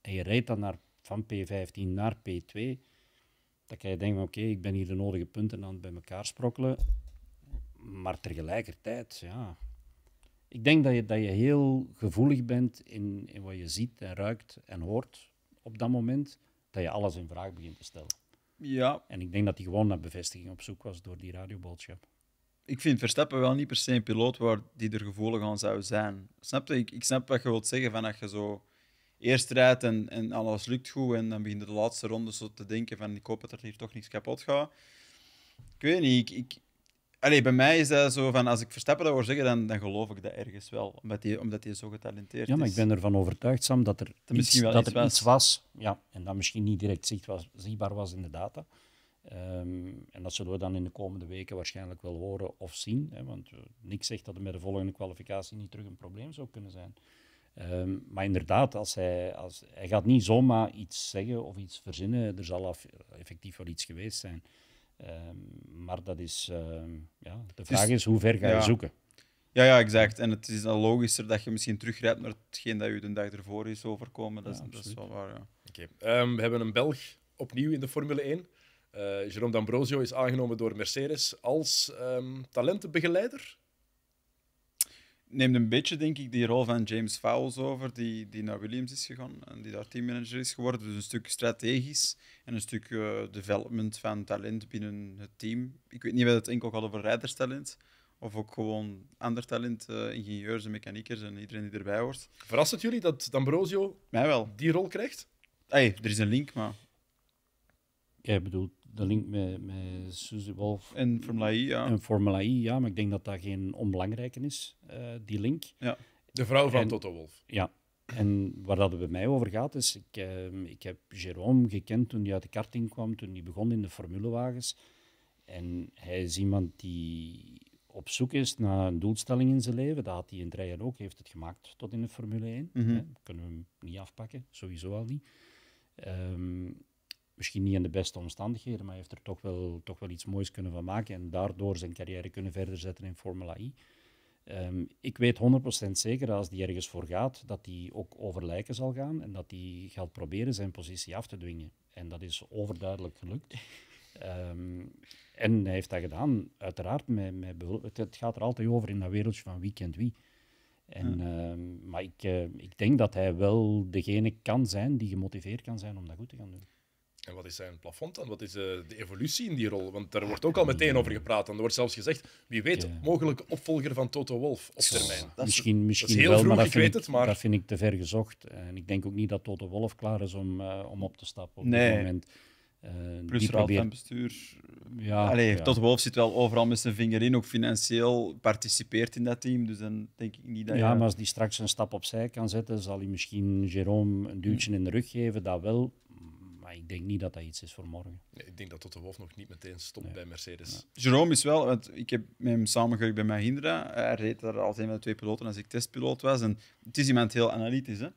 en je rijdt dan naar, van P15 naar P2, dan kan je denken, oké, ik ben hier de nodige punten aan het bij elkaar sprokkelen. Maar tegelijkertijd, ja... Ik denk dat je, dat je heel gevoelig bent in, in wat je ziet en ruikt en hoort op dat moment, dat je alles in vraag begint te stellen. Ja. En ik denk dat hij gewoon naar bevestiging op zoek was door die radioboodschap. Ik vind Verstappen wel niet per se een piloot waar die er gevoelig aan zou zijn. Snap je? Ik, ik snap wat je wilt zeggen van dat je zo eerst rijdt en, en alles lukt goed en dan begin je de laatste ronde zo te denken van ik hoop dat er hier toch niks kapot gaat. Ik weet niet, ik, ik, Allee, bij mij is dat zo van, als ik Verstappen dat hoor zeggen, dan, dan geloof ik dat ergens wel, omdat hij omdat hij zo getalenteerd is. Ja, maar ik ben ervan overtuigd, Sam, dat er, dat iets, wel iets er was. iets was, ja, en dat misschien niet direct was, zichtbaar was in de data. Ehm, en dat zullen we dan in de komende weken waarschijnlijk wel horen of zien, hè, want eh, niks zegt dat er met de volgende kwalificatie niet terug een probleem zou kunnen zijn. Ehm, maar inderdaad, als hij, als, hij gaat niet zomaar iets zeggen of iets verzinnen, er zal af, effectief wel iets geweest zijn. Ehm, maar dat is, ehm, ja, de vraag is hoe ver ga je zoeken? Ja, ja, exact. En het is dan logischer dat je misschien terugrijdt naar hetgeen dat je de dag ervoor is overkomen. Dat, is, wel waar. Ja. Ehm, we hebben een Belg opnieuw in de Formule 1. Uh, eh, Jerome D'Ambrosio is aangenomen door Mercedes als talentenbegeleider neemt een beetje, denk ik, die rol van James Fowles over, die, die naar Williams is gegaan en die daar teammanager is geworden. Dus een stuk strategisch en een stuk eh, development van talent binnen het team. Ik weet niet of het enkel gaat over rijderstalent of ook gewoon ander talent, uh, ingenieurs en mechaniekers en iedereen die erbij hoort. Verrast het jullie dat D'Ambrosio Mij wel. die rol krijgt? Hey, er is een link, maar... Jij bedoelt de link met, met Suzy Wolf. En Formula I, ja. En Formula I, ja. Maar ik denk dat dat geen onbelangrijke is, eh, die link. Ja. De vrouw van en, Toto Wolf. Ja. En waar dat het bij mij over gaat, is... Ik, ehm, ik heb Jerome gekend toen hij uit de karting kwam, toen hij begon in de formulewagens. En hij is iemand die op zoek is naar een doelstelling in zijn leven. Dat had hij in het ook, heeft het gemaakt tot in de Formule 1. Mm Kunnen we hem niet afpakken, sowieso al niet. Um, misschien niet in de beste omstandigheden, maar hij heeft er toch wel, toch wel iets moois kunnen van maken en daardoor zijn carrière kunnen verder zetten in Formula I. E. Ehm, ik weet 100% zeker dat als die ergens voor gaat, dat hij ook over lijken zal gaan en dat hij gaat proberen zijn positie af te dwingen. En dat is overduidelijk gelukt. Ehm, en hij heeft dat gedaan, uiteraard. Met, met het, gaat er altijd over in dat wereldje van wie kent wie. En, ehm, maar ik, eh, ik denk dat hij wel degene kan zijn die gemotiveerd kan zijn om dat goed te gaan doen. En wat is zijn plafond dan? Wat is eh, de evolutie in die rol? Want daar wordt ook al meteen over gepraat. En er wordt zelfs gezegd, wie weet, ja. mogelijke opvolger van Toto Wolf op termijn. Dat is, misschien misschien heel wel, maar, dat weet ik, het, maar... dat vind ik te ver gezocht. En ik denk ook niet dat Toto Wolf klaar is om, eh, om op te stappen op dit moment. Uh, Plus raad probeert... bestuur. Ja, Allee, Wolf zit wel overal met zijn vinger in, ook financieel participeert in dat team. Dus dan denk ik niet dat Ja, maar als die straks een stap opzij kan zetten, zal hij misschien Jerome een duwtje in de rug geven. Dat wel ik denk niet dat dat iets is voor morgen. ik denk dat Toto Wolf nog niet meteen stopt bij Mercedes. Jerome is wel, want ik heb met hem samengewerkt bij Mahindra. Hij reed daar altijd met twee piloten als ik testpiloot was. En het is iemand heel analytisch. Hè?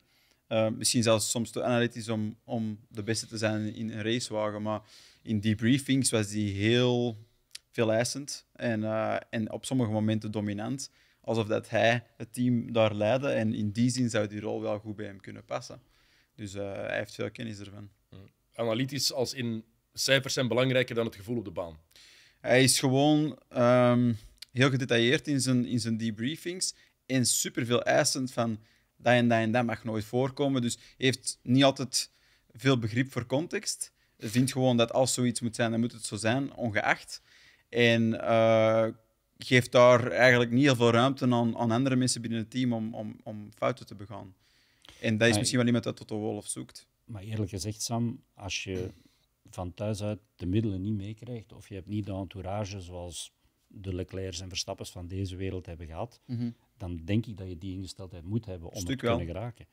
Eh, misschien zelfs soms te analytisch om, om de beste te zijn in een racewagen. Maar in debriefings was hij heel veel eisend en, eh, en op sommige momenten dominant. Alsof dat hij het team daar leidde. En in die zin zou die rol wel goed bij hem kunnen passen. Dus eh, hij heeft veel kennis ervan analytisch als in cijfers zijn belangrijker dan het gevoel op de baan? Hij is gewoon ehm, heel gedetailleerd in zijn, in zijn debriefings en superveel eisend van dat en dat en dat mag nooit voorkomen. Dus heeft niet altijd veel begrip voor context. Vindt gewoon dat als zoiets moet zijn, dan moet het zo zijn, ongeacht. En eh, geeft daar eigenlijk niet heel veel ruimte aan, aan andere mensen binnen het team om, om, om fouten te begaan. En dat is misschien wel iemand dat tot de Wolf zoekt. Maar eerlijk gezegd, Sam, als je van thuis uit de middelen niet meekrijgt, of je hebt niet de entourage zoals de Leclerc's en Verstappers van deze wereld hebben gehad, mhm. dan denk ik dat je die ingesteldheid moet hebben om te kunnen geraken.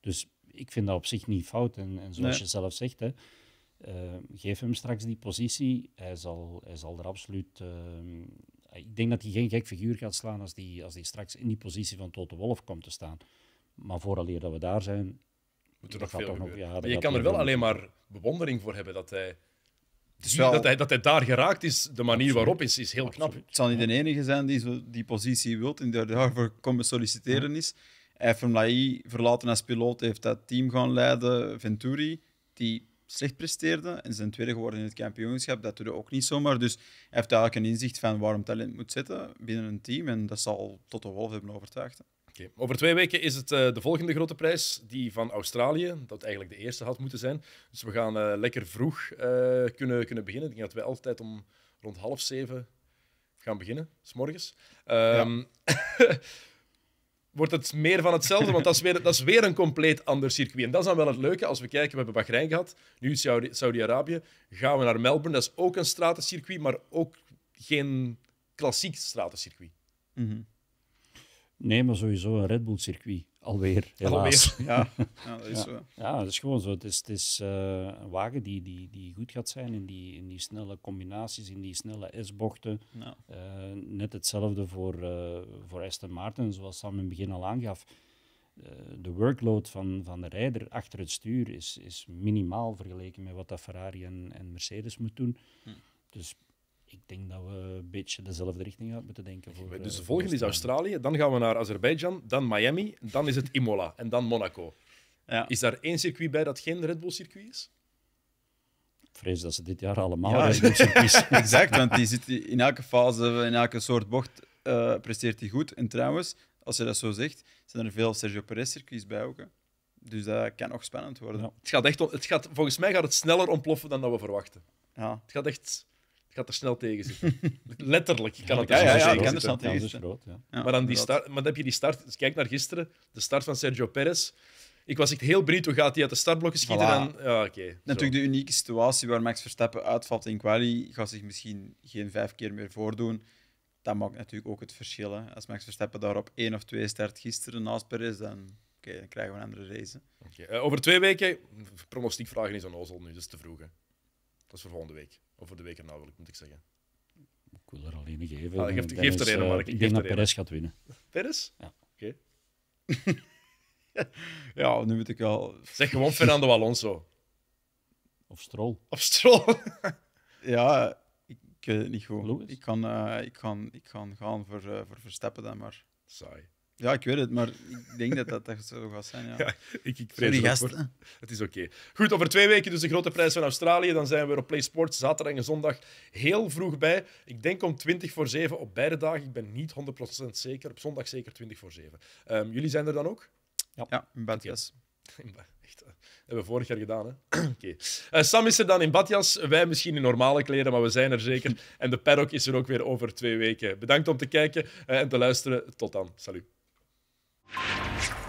Dus ik vind dat op zich niet fout. En, en zoals je zelf zegt, hè, eh, geef hem straks die positie. Hij zal, hij zal er absoluut. Eh, ik denk dat hij geen gek figuur gaat slaan als hij die, als die straks in die positie van Toto Wolf komt te staan. Maar vooraleer dat we daar zijn, nog, ja, je kan er wel alleen maar bewondering voor hebben dat hij, wel... dat hij, dat hij daar geraakt is. De manier waarop is, is heel knap. Het zal niet de enige zijn die die positie wilt en daarvoor komen solliciteren is. Hij heeft verlaten als piloot, heeft dat team gaan leiden. Venturi, die slecht presteerde en zijn tweede geworden in het kampioenschap, dat doet ook niet zomaar. Dus hij heeft eigenlijk een inzicht van waarom talent moet zitten binnen een team en dat zal tot de Wolf hebben overtuigd. Over twee weken is het eh, de volgende grote prijs, die van Australië. Dat eigenlijk de eerste had moeten zijn. Dus we gaan eh, lekker vroeg eh, kunnen, kunnen beginnen. Ik denk dat wij altijd om rond half zeven gaan beginnen, s morgens. Ehm, wordt het meer van hetzelfde, want dat is, weer, dat is weer een compleet ander circuit. En dat is dan wel het leuke, als we kijken, we hebben Bahrein gehad, nu is Saudi-Arabië, gaan we naar Melbourne, dat is ook een stratencircuit, maar ook geen klassiek stratencircuit. Mm Nee, maar sowieso een Red Bull-circuit. Alweer, helaas. Alweer. Ja. ja, dat is zo. Ja, dat is gewoon zo. Het is, het is eh, een wagen die, die, die goed gaat zijn in die, in die snelle combinaties, in die snelle S-bochten. Eh, net hetzelfde voor, uh, voor Aston Martin, zoals Sam in het begin al aangaf. de workload van, van de rijder achter het stuur is, is minimaal vergeleken met wat dat Ferrari en, en Mercedes moet doen. Hm. Dus ik denk dat we een beetje dezelfde richting uit moeten denken. Voor, dus eh, de volgende is Australië, dan gaan we naar Azerbeidzjan, dan Miami, dan is het Imola en dan Monaco. Ja. Is daar één circuit bij dat geen Red Bull circuit is? vrees dat ze dit jaar allemaal ja, Exact, want die zit in elke fase, in elke soort bocht, eh, presteert hij goed. En trouwens, als je dat zo zegt, zijn er veel Sergio Perez-circuits bij ook. Hè. Dus dat kan nog spannend worden. Het gaat echt het gaat, volgens mij gaat het sneller ontploffen dan dat we verwachten. Ja. Het gaat echt ik ga er snel tegen zitten. Letterlijk. Ik kan het ja, ja, ja, ik kan er snel tegen zitten. Maar, dan die start, maar heb je die start. Dus kijk naar gisteren, de start van Sergio Perez. Ik was echt heel benieuwd hoe gaat hij uit de startblokken schieten. Dan, ja, Natuurlijk de unieke situatie waar Max Verstappen uitvalt in quali. Gaat zich misschien geen vijf keer meer voordoen. Dat maakt natuurlijk ook het verschil. Als Max Verstappen daar op één of twee start gisteren naast Perez, dan, dan krijgen we een andere race. Eh, over twee weken, pronostiekvragen is zo'n ozel nu, dat is te vroeg. Dat is voor volgende week. Of voor de week erna, wil moet ik zeggen. Ik wil er alleen geven. Ah, geef, er een, eh, Mark. Ik, denk dat Perez gaat winnen. Perez? Ja. Oké. Okay. ja, nu moet ik wel... Zeg gewoon Fernando Alonso. Of Stroll. Of Stroll. ja, ik, ik, niet goed. Ik kan, uh, ik, kan, ik kan gaan voor, uh, voor Verstappen dan maar. Saai. Ja, ik weet het, maar ik denk dat dat, zo gaat zijn. Ja. ik, ik vrees Sorry, het, is oké. Goed, over twee weken dus de grote prijs van Australië. Dan zijn we op Play Sports zaterdag en zondag heel vroeg bij. Ik denk om 20 voor 7 op beide dagen. Ik ben niet 100% zeker. Op zondag zeker 20 voor 7. Ehm, jullie zijn er dan ook? Ja, ja in Badjas. Echt, eh, dat hebben we vorig jaar gedaan. Hè? Okay. Eh, Sam is er dan in badjas. Wij misschien in normale kleren, maar we zijn er zeker. En de paddock is er ook weer over twee weken. Bedankt om te kijken eh, en te luisteren. Tot dan. Salut. you